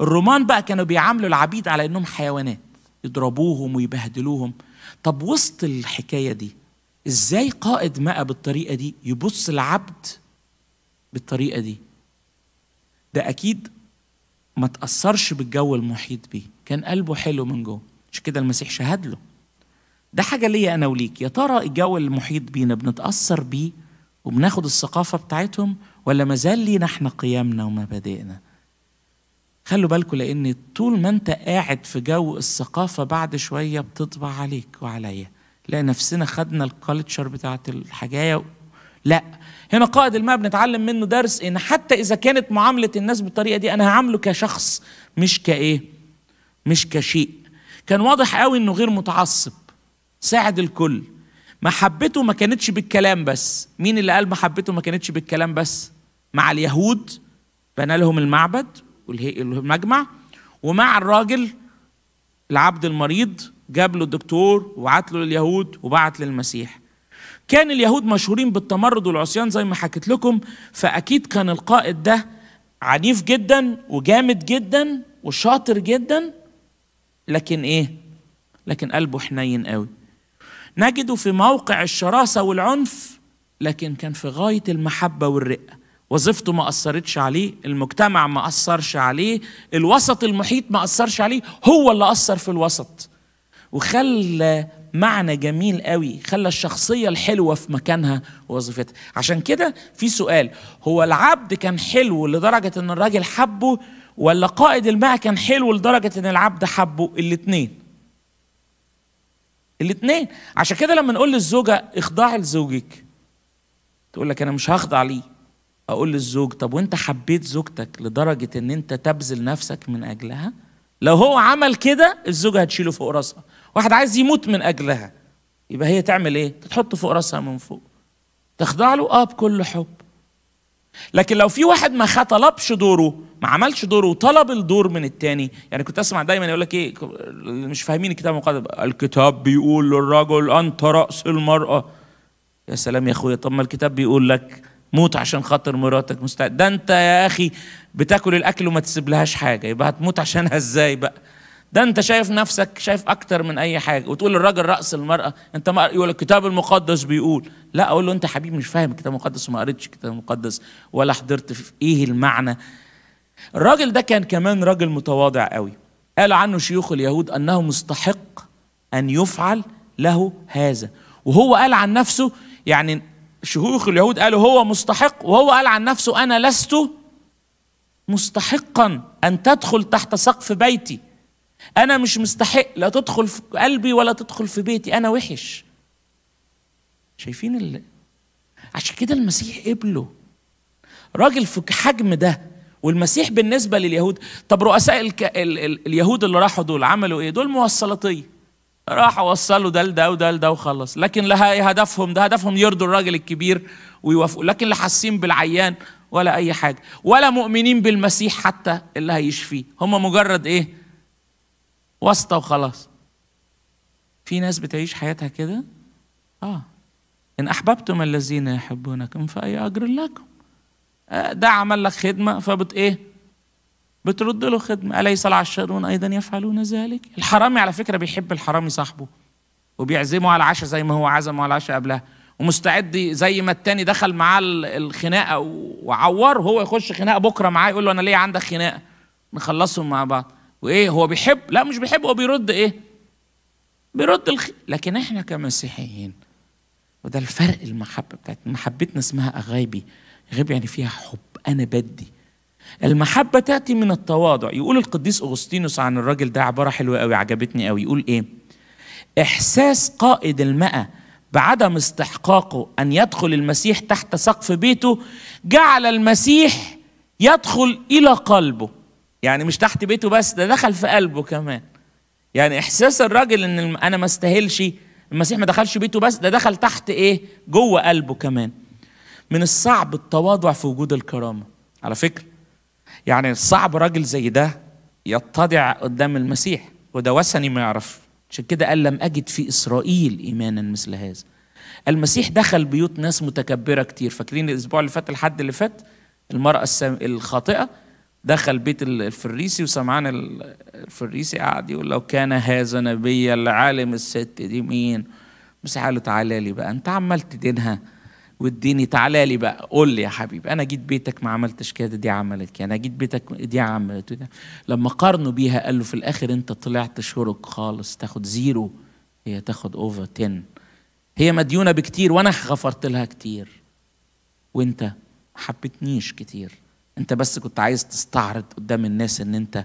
الرومان بقى كانوا بيعاملوا العبيد على انهم حيوانات يضربوهم ويبهدلوهم طب وسط الحكايه دي ازاي قائد ما بالطريقه دي يبص العبد بالطريقه دي ده اكيد ما تاثرش بالجو المحيط بيه كان قلبه حلو من جوه مش كده المسيح شهد له ده حاجه ليا انا وليك يا ترى الجو المحيط بينا بنتاثر بيه وبناخد الثقافه بتاعتهم ولا ما زال لينا احنا قيامنا ومبادئنا خلوا بالكم لان طول ما انت قاعد في جو الثقافه بعد شويه بتطبع عليك وعليا لا نفسنا خدنا الكالتشر بتاعت الحجايا لا هنا قائد الماء بنتعلم منه درس ان حتى اذا كانت معامله الناس بالطريقه دي انا هعامله كشخص مش كايه مش كشيء كان واضح قوي انه غير متعصب ساعد الكل محبته ما كانتش بالكلام بس مين اللي قال محبته ما كانتش بالكلام بس مع اليهود بنى لهم المعبد المجمع ومع الراجل العبد المريض جاب له الدكتور وبعت له لليهود وبعت للمسيح كان اليهود مشهورين بالتمرد والعصيان زي ما حكيت لكم فأكيد كان القائد ده عنيف جدا وجامد جدا وشاطر جدا لكن ايه لكن قلبه حنين قوي نجده في موقع الشراسة والعنف لكن كان في غاية المحبة والرئة وظيفته ما أثرتش عليه المجتمع ما أثرش عليه الوسط المحيط ما أثرش عليه هو اللي أثر في الوسط وخلى معنى جميل قوي خلى الشخصية الحلوة في مكانها ووظيفتها عشان كده في سؤال هو العبد كان حلو لدرجة ان الراجل حبه ولا قائد الماء كان حلو لدرجة ان العبد حبه الاتنين الاتنين عشان كده لما نقول للزوجة اخضعي لزوجك تقول لك انا مش هخضع ليه اقول للزوج طب وانت حبيت زوجتك لدرجه ان انت تبذل نفسك من اجلها لو هو عمل كده الزوجه هتشيله فوق راسها واحد عايز يموت من اجلها يبقى هي تعمل ايه تحطه فوق راسها من فوق تخضع له اه بكل حب لكن لو في واحد ما طلبش دوره ما عملش دوره وطلب الدور من التاني يعني كنت اسمع دايما يقول لك ايه مش فاهمين الكتاب المقدس الكتاب بيقول للرجل انت راس المراه يا سلام يا اخويا طب ما الكتاب بيقول لك موت عشان خاطر مراتك مستعد ده انت يا اخي بتاكل الاكل وما تسيب لهاش حاجه يبقى هتموت عشانها ازاي بقى ده انت شايف نفسك شايف اكتر من اي حاجه وتقول للراجل راس المراه انت ما يقول الكتاب المقدس بيقول لا اقول له انت حبيبي مش فاهم الكتاب المقدس وما قريتش الكتاب المقدس ولا حضرت في ايه المعنى الراجل ده كان كمان راجل متواضع قوي قال عنه شيوخ اليهود انه مستحق ان يفعل له هذا وهو قال عن نفسه يعني شيوخ اليهود قالوا هو مستحق وهو قال عن نفسه أنا لست مستحقا أن تدخل تحت سقف بيتي أنا مش مستحق لا تدخل في قلبي ولا تدخل في بيتي أنا وحش شايفين ال... عشان كده المسيح قبله راجل في حجم ده والمسيح بالنسبة لليهود طب رؤساء ال... ال... ال... اليهود اللي راحوا دول عملوا ايه دول موصلاتية راح وصلوا ده لده وده لده وخلص لكن لها هدفهم ده هدفهم يرضوا الراجل الكبير ويوافقوا لكن لا حاسين بالعيان ولا اي حاجه ولا مؤمنين بالمسيح حتى اللي هيشفيه هم مجرد ايه واسطه وخلاص في ناس بتعيش حياتها كده اه ان احببتم الذين يحبونكم فاي اجر لكم آه، ده عمل لك خدمه فبت ايه بترد له خدمة أليس العشارون أيضا يفعلون ذلك الحرامي على فكرة بيحب الحرامي صاحبه وبيعزمه على العشاء زي ما هو عزمه على العشاء قبلها ومستعد زي ما التاني دخل معاه الخناقة وعوره هو يخش خناقة بكرة معاه يقول له أنا ليه عندك خناقة نخلصهم مع بعض وإيه هو بيحب لا مش بيحب هو بيرد إيه بيرد الخ... لكن إحنا كمسيحيين وده الفرق المحبة بتاعت محبتنا اسمها أغايبي غيب يعني فيها حب أنا بدي المحبة تأتي من التواضع يقول القديس أغسطينوس عن الراجل ده عبارة حلوة قوي عجبتني قوي يقول إيه إحساس قائد المئة بعدم استحقاقه أن يدخل المسيح تحت سقف بيته جعل المسيح يدخل إلى قلبه يعني مش تحت بيته بس ده دخل في قلبه كمان يعني إحساس الراجل إن أنا ما استاهلش المسيح ما دخلش بيته بس ده دخل تحت إيه جوه قلبه كمان من الصعب التواضع في وجود الكرامة على فكرة يعني صعب راجل زي ده يتضع قدام المسيح وده وثني ما يعرف عشان كده قال لم أجد في إسرائيل إيمانا مثل هذا المسيح دخل بيوت ناس متكبرة كتير فاكرين الأسبوع اللي فات الحد اللي فات المرأة السم... الخاطئة دخل بيت الفريسي وسمعان الفريسي قعد يقول لو كان هذا نبيا لعالم الست دي مين مسيح قال له تعالى لي بقى انت عمال تدينها واديني تعالى لي بقى قول لي يا حبيبي انا جيت بيتك ما عملتش كده دي عملت كده انا جيت بيتك دي عملت كده لما قارنوا بيها قال له في الاخر انت طلعت شرك خالص تاخد زيرو هي تاخد اوفر 10 هي مديونه بكتير وانا غفرت لها كتير وانت ما حبيتنيش كتير انت بس كنت عايز تستعرض قدام الناس ان انت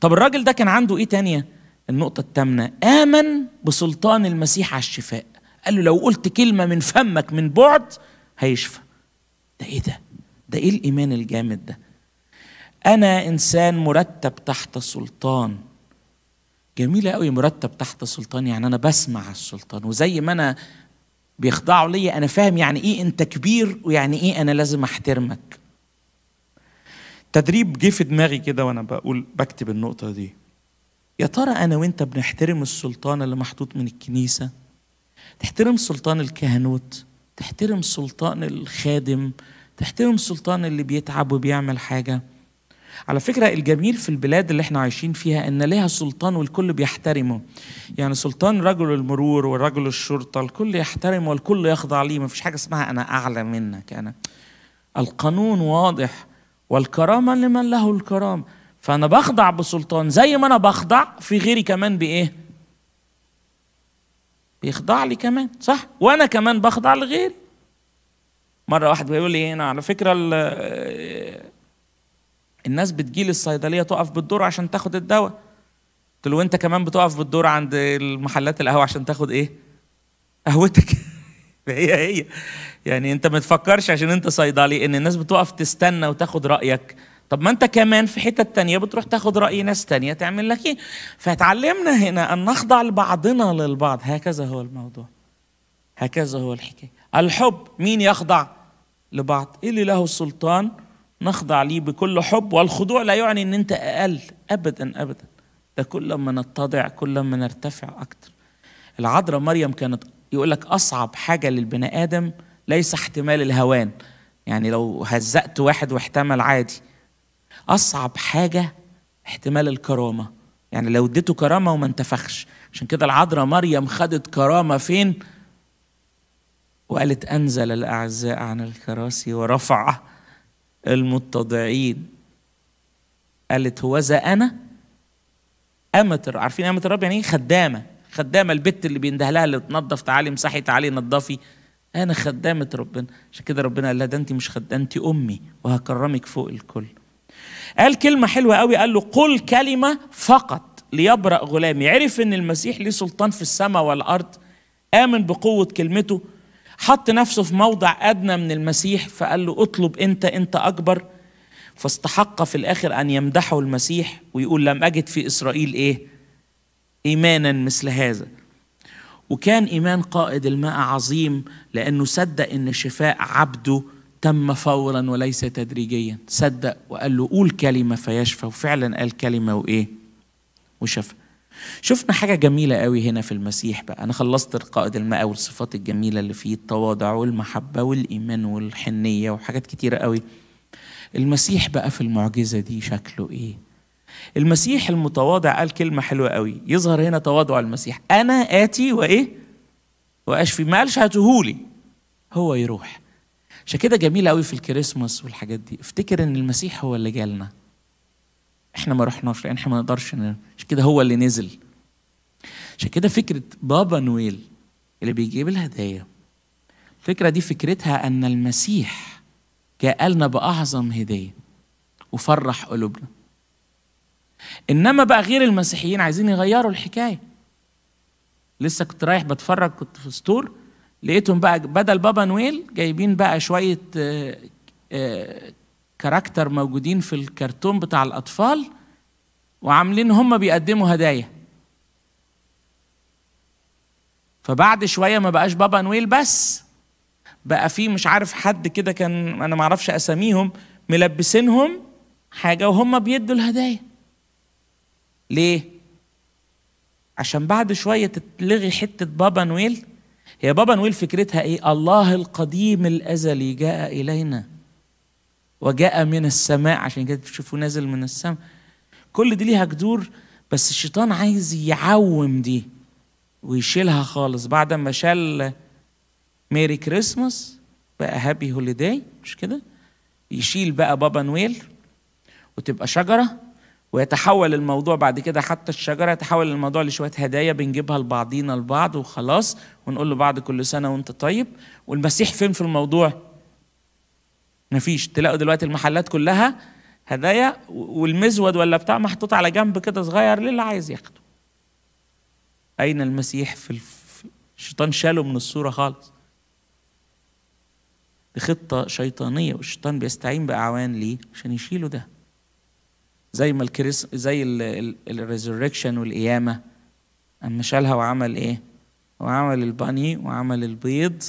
طب الراجل ده كان عنده ايه تانية النقطة الثامنة آمن بسلطان المسيح على الشفاء قال له لو قلت كلمه من فمك من بعد هيشفى ده ايه ده ده ايه الايمان الجامد ده انا انسان مرتب تحت سلطان جميلة قوي مرتب تحت سلطان يعني أنا بسمع السلطان وزي ما أنا بيخضعوا ليا أنا فاهم يعني إيه أنت كبير ويعني إيه أنا لازم أحترمك تدريب جه في دماغي كده وأنا بقول بكتب النقطة دي يا ترى أنا وأنت بنحترم السلطان اللي محطوط من الكنيسة تحترم سلطان الكهنوت تحترم سلطان الخادم تحترم سلطان اللي بيتعب وبيعمل حاجة على فكرة الجميل في البلاد اللي احنا عايشين فيها ان لها سلطان والكل بيحترمه يعني سلطان رجل المرور ورجل الشرطة الكل يحترمه والكل يخضع ليه مفيش حاجة اسمها انا اعلى منك انا القانون واضح والكرامة لمن له الكرامة فأنا بخضع بسلطان زي ما أنا بخضع في غيري كمان بإيه؟ بيخضع لي كمان صح وانا كمان بخضع لغيري مره واحد بيقول لي هنا على فكره الناس بتجي للصيدليه تقف بالدور عشان تاخد الدواء قلت له انت كمان بتقف بالدور عند المحلات القهوه عشان تاخد ايه قهوتك هي هي يعني انت ما تفكرش عشان انت صيدلي ان الناس بتقف تستنى وتاخد رايك طب ما انت كمان في حتة تانية بتروح تاخد رأي ناس تانية تعمل لك ايه فتعلمنا هنا أن نخضع لبعضنا للبعض هكذا هو الموضوع هكذا هو الحكاية الحب مين يخضع لبعض إيه اللي له السلطان نخضع ليه بكل حب والخضوع لا يعني ان انت اقل ابدا ابدا ده كل ما نتضع كل ما نرتفع اكتر العذراء مريم كانت يقول لك اصعب حاجه للبني ادم ليس احتمال الهوان يعني لو هزقت واحد واحتمل عادي اصعب حاجه احتمال الكرامه يعني لو اديته كرامه وما انتفخش عشان كده العذراء مريم خدت كرامه فين وقالت انزل الاعزاء عن الكراسي ورفع المتضعين قالت هوذا انا الرب عارفين امتر الرب يعني ايه خدامه خدامه البت اللي بيندهلها لها اللي تنظف تعالي امسحي تعالي نظفي انا خدامه ربنا عشان كده ربنا قال لها ده انت مش خدامه انت امي وهكرمك فوق الكل قال كلمة حلوة قوي قال له قل كلمة فقط ليبرأ غلامي عرف ان المسيح ليه سلطان في السماء والأرض آمن بقوة كلمته حط نفسه في موضع أدنى من المسيح فقال له اطلب أنت أنت أكبر فاستحق في الآخر أن يمدحه المسيح ويقول لم أجد في إسرائيل إيه إيمانا مثل هذا وكان إيمان قائد الماء عظيم لأنه صدق أن شفاء عبده تم فورا وليس تدريجيا صدق وقال له قول كلمه فيشفى وفعلا قال كلمه وايه وشفى شفنا حاجه جميله قوي هنا في المسيح بقى انا خلصت القائد الماء والصفات الجميله اللي فيه التواضع والمحبه والايمان والحنيه وحاجات كتيره قوي المسيح بقى في المعجزه دي شكله ايه المسيح المتواضع قال كلمه حلوه قوي يظهر هنا تواضع المسيح انا اتي وايه واشفي ما قالش هاتهولي هو يروح عشان كده جميل قوي في الكريسماس والحاجات دي افتكر ان المسيح هو اللي جالنا احنا ما رحناش لان احنا ما نقدرش عشان كده هو اللي نزل عشان كده فكره بابا نويل اللي بيجيب الهدايا الفكره دي فكرتها ان المسيح جاء لنا باعظم هديه وفرح قلوبنا انما بقى غير المسيحيين عايزين يغيروا الحكايه لسه كنت رايح بتفرج كنت في ستور لقيتهم بقى بدل بابا نويل جايبين بقى شويه آه، آه، كاركتر موجودين في الكرتون بتاع الاطفال وعاملين هم بيقدموا هدايا فبعد شويه ما بقاش بابا نويل بس بقى في مش عارف حد كده كان انا ما اعرفش اساميهم ملبسينهم حاجه وهم بيدوا الهدايا ليه عشان بعد شويه تتلغي حته بابا نويل هي بابا نويل فكرتها ايه الله القديم الازلي جاء الينا وجاء من السماء عشان كده تشوفوا نازل من السماء كل دي ليها جذور بس الشيطان عايز يعوم دي ويشيلها خالص بعد ما شال ميري كريسماس بقى هابي هوليداي مش كده يشيل بقى بابا نويل وتبقى شجره ويتحول الموضوع بعد كده حتى الشجره يتحول الموضوع لشويه هدايا بنجيبها لبعضينا البعض وخلاص ونقول لبعض كل سنه وانت طيب والمسيح فين في الموضوع؟ مفيش تلاقوا دلوقتي المحلات كلها هدايا والمزود ولا بتاع محطوط على جنب كده صغير للي عايز ياخده. اين المسيح في الشيطان شاله من الصوره خالص. دي خطه شيطانيه والشيطان بيستعين باعوان ليه؟ عشان يشيله ده. زي ما الكريس زي الريزركشن والقيامه اما شالها وعمل ايه؟ وعمل الباني وعمل البيض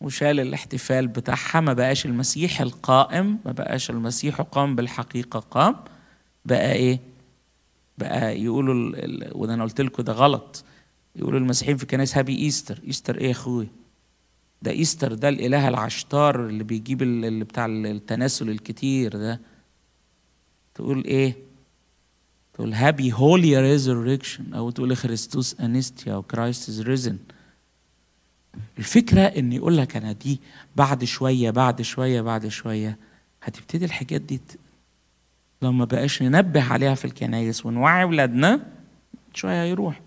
وشال الاحتفال بتاعها ما بقاش المسيح القائم ما بقاش المسيح قام بالحقيقه قام بقى ايه؟ بقى يقولوا ال... وده انا قلت لكم ده غلط يقولوا المسيحيين في الكنائس هابي ايستر ايستر ايه يا اخويا؟ ده ايستر ده الاله العشتار اللي بيجيب اللي بتاع التناسل الكتير ده تقول ايه تقول هابي هولي resurrection او تقول خريستوس انستيا او كرايست از ريزن الفكره ان يقول لك انا دي بعد شويه بعد شويه بعد شويه هتبتدي الحاجات دي لما بقاش ننبه عليها في الكنايس ونوعي ولادنا شويه هيروح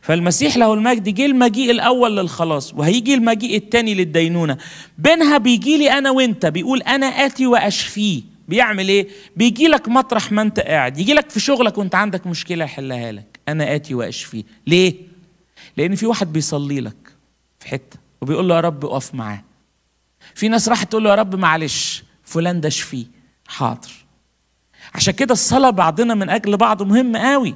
فالمسيح له المجد جه المجيء الاول للخلاص وهيجي المجيء الثاني للدينونه بينها بيجي لي انا وانت بيقول انا اتي واشفيه بيعمل ايه بيجي لك مطرح ما انت قاعد يجي لك في شغلك وانت عندك مشكله يحلها لك انا اتي واشفي ليه لان في واحد بيصلي لك في حته وبيقول له يا رب اقف معاه في ناس راح تقول له يا رب معلش فلان ده شفي حاضر عشان كده الصلاه بعضنا من اجل بعض مهم قوي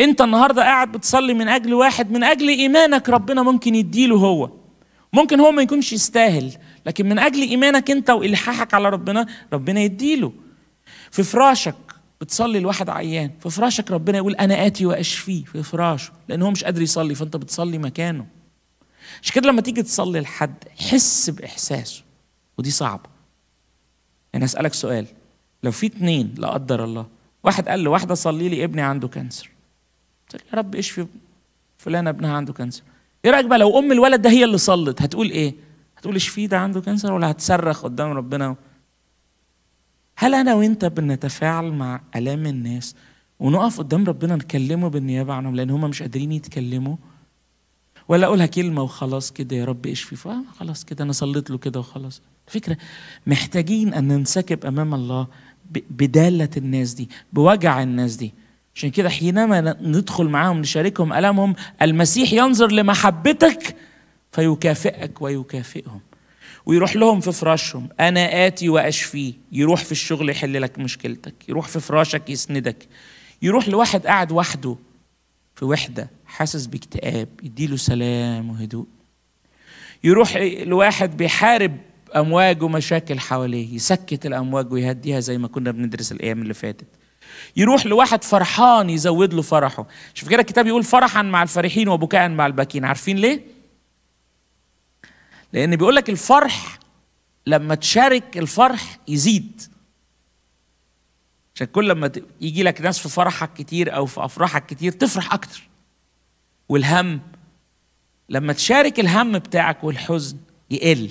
انت النهارده قاعد بتصلي من اجل واحد من اجل ايمانك ربنا ممكن يديله هو ممكن هو ما يكونش يستاهل لكن من اجل ايمانك انت والحاحك على ربنا ربنا يديله في فراشك بتصلي لواحد عيان في فراشك ربنا يقول انا اتي واشفيه في فراشه لان هو مش قادر يصلي فانت بتصلي مكانه عشان كده لما تيجي تصلي لحد حس باحساسه ودي صعبه يعني اسالك سؤال لو في اتنين لا قدر الله واحد قال لواحده صلي لي ابني عنده كانسر يا رب اشفي فلانه ابنها عنده كانسر ايه رايك بقى لو ام الولد ده هي اللي صلت هتقول ايه هتقول فيه ده عنده كانسر ولا هتصرخ قدام ربنا هل انا وانت بنتفاعل مع الام الناس ونقف قدام ربنا نكلمه بالنيابه عنهم لان هم مش قادرين يتكلموا ولا اقولها كلمه وخلاص كده يا رب اشفي آه، خلاص كده انا صليت له كده وخلاص الفكره محتاجين ان ننسكب امام الله بداله الناس دي بوجع الناس دي عشان كده حينما ندخل معاهم نشاركهم ألمهم المسيح ينظر لمحبتك فيكافئك ويكافئهم ويروح لهم في فراشهم انا اتي واشفيه يروح في الشغل يحل لك مشكلتك يروح في فراشك يسندك يروح لواحد قاعد وحده في وحده حاسس باكتئاب يديله سلام وهدوء يروح لواحد بيحارب امواج ومشاكل حواليه يسكت الامواج ويهديها زي ما كنا بندرس الايام اللي فاتت يروح لواحد فرحان يزود له فرحه شوف كده الكتاب يقول فرحا مع الفرحين وبكاء مع الباكين عارفين ليه لأن بيقول لك الفرح لما تشارك الفرح يزيد عشان كل لما يجي لك ناس في فرحك كتير أو في أفراحك كتير تفرح أكتر والهم لما تشارك الهم بتاعك والحزن يقل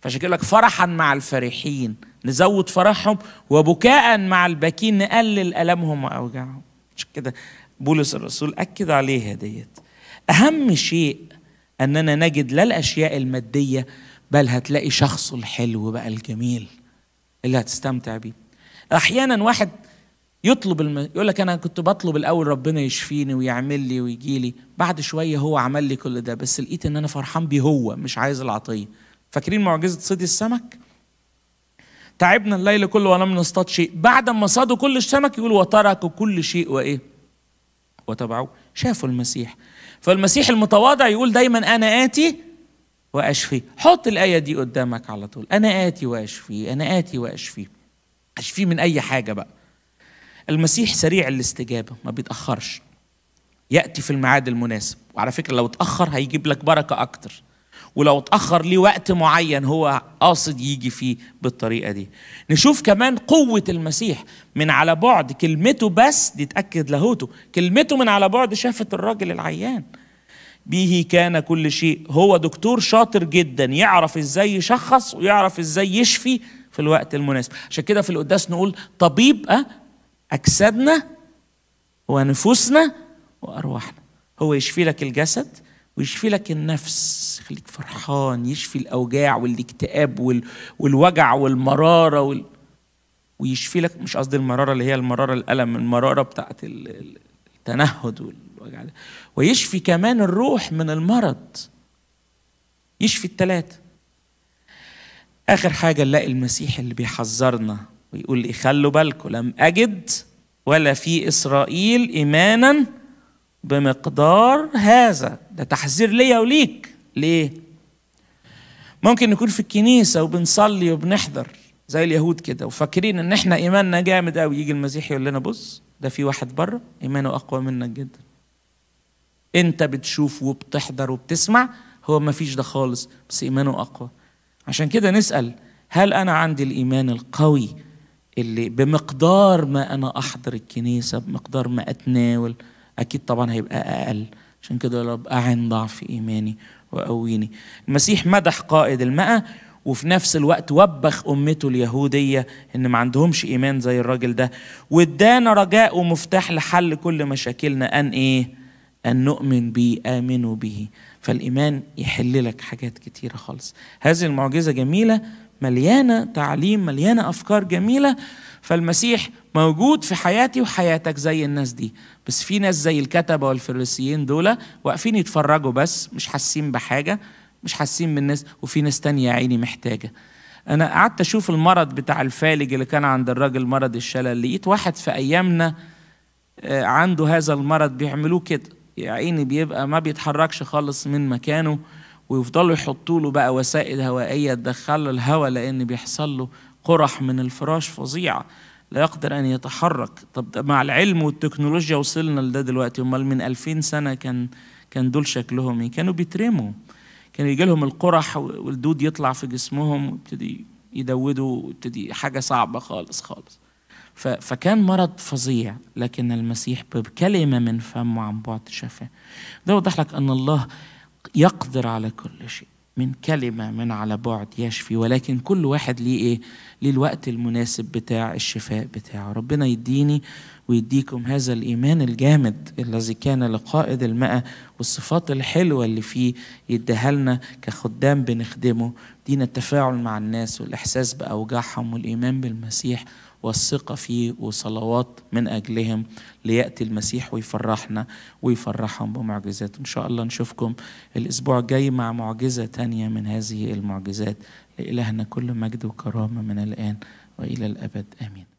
فعشان كده لك فرحا مع الفرحين نزود فرحهم وبكاء مع الباكين نقلل ألمهم وأوجاعهم عشان كده بولس الرسول أكد عليها ديت أهم شيء أننا نجد لا الأشياء المادية بل هتلاقي شخصه الحلو بقى الجميل اللي هتستمتع بيه أحيانا واحد يطلب الم... يقول لك أنا كنت بطلب الأول ربنا يشفيني ويعمل لي ويجي لي بعد شوية هو عمل لي كل ده بس لقيت أن أنا فرحان بيه هو مش عايز العطية فاكرين معجزة صيد السمك؟ تعبنا الليل كله ولم نصطاد شيء بعد ما صادوا كل السمك يقول وتركوا كل شيء وإيه؟ وتبعوه شافوا المسيح فالمسيح المتواضع يقول دايما انا اتي واشفي حط الايه دي قدامك على طول انا اتي واشفي انا اتي واشفي اشفيه من اي حاجه بقى المسيح سريع الاستجابه ما بيتاخرش ياتي في الميعاد المناسب وعلى فكره لو اتاخر هيجيب لك بركه اكتر ولو اتأخر ليه وقت معين هو قاصد يجي فيه بالطريقة دي نشوف كمان قوة المسيح من على بعد كلمته بس دي تأكد لاهوته كلمته من على بعد شافت الراجل العيان به كان كل شيء هو دكتور شاطر جدا يعرف ازاي يشخص ويعرف ازاي يشفي في الوقت المناسب عشان كده في القداس نقول طبيب اه، أجسادنا ونفوسنا وأرواحنا هو يشفي لك الجسد ويشفي لك النفس يخليك فرحان يشفي الأوجاع والاكتئاب وال... والوجع والمرارة وال... ويشفي لك مش قصدي المرارة اللي هي المرارة الألم المرارة بتاعت التنهد والوجع ده ويشفي كمان الروح من المرض يشفي التلاتة آخر حاجة نلاقي المسيح اللي بيحذرنا ويقول لي خلوا بالكم لم أجد ولا في إسرائيل إيمانا بمقدار هذا ده تحذير ليا وليك ليه ممكن نكون في الكنيسه وبنصلي وبنحضر زي اليهود كده وفاكرين ان احنا ايماننا جامد قوي يجي المسيح يقول لنا بص ده في واحد بره ايمانه اقوى منك جدا انت بتشوف وبتحضر وبتسمع هو ما فيش ده خالص بس ايمانه اقوى عشان كده نسال هل انا عندي الايمان القوي اللي بمقدار ما انا احضر الكنيسه بمقدار ما اتناول اكيد طبعا هيبقى اقل عشان كده يا رب اعن ضعف ايماني وقويني المسيح مدح قائد المئة وفي نفس الوقت وبخ امته اليهوديه ان ما عندهمش ايمان زي الراجل ده وادانا رجاء ومفتاح لحل كل مشاكلنا ان ايه ان نؤمن به امنوا به فالايمان يحل لك حاجات كتيره خالص هذه المعجزه جميله مليانه تعليم مليانه افكار جميله فالمسيح موجود في حياتي وحياتك زي الناس دي بس في ناس زي الكتبه والفريسيين دول واقفين يتفرجوا بس مش حاسين بحاجه مش حاسين بالناس وفي ناس تانية يا عيني محتاجه انا قعدت اشوف المرض بتاع الفالج اللي كان عند الراجل مرض الشلل لقيت واحد في ايامنا آه، عنده هذا المرض بيعملوه كده يا عيني بيبقى ما بيتحركش خالص من مكانه ويفضلوا يحطوا له بقى وسائل هوائيه تدخل له الهواء لان بيحصل له قرح من الفراش فظيعه لا يقدر ان يتحرك طب مع العلم والتكنولوجيا وصلنا لده دلوقتي امال من 2000 سنه كان كان دول شكلهم ايه كانوا بيترموا كان يجي لهم القرح والدود يطلع في جسمهم ويبتدي يدودوا ويبتدي حاجه صعبه خالص خالص فكان مرض فظيع لكن المسيح بكلمه من فمه عن بعد شفاه ده وضح لك ان الله يقدر على كل شيء من كلمة من على بعد يشفي ولكن كل واحد ليه إيه؟ ليه الوقت المناسب بتاع الشفاء بتاعه ربنا يديني ويديكم هذا الإيمان الجامد الذي كان لقائد الماء والصفات الحلوة اللي فيه يدهلنا لنا كخدام بنخدمه دينا التفاعل مع الناس والإحساس بأوجاعهم والإيمان بالمسيح والثقة فيه وصلوات من أجلهم ليأتي المسيح ويفرحنا ويفرحهم بمعجزات إن شاء الله نشوفكم الأسبوع الجاي مع معجزة تانية من هذه المعجزات لإلهنا كل مجد وكرامة من الآن وإلى الأبد آمين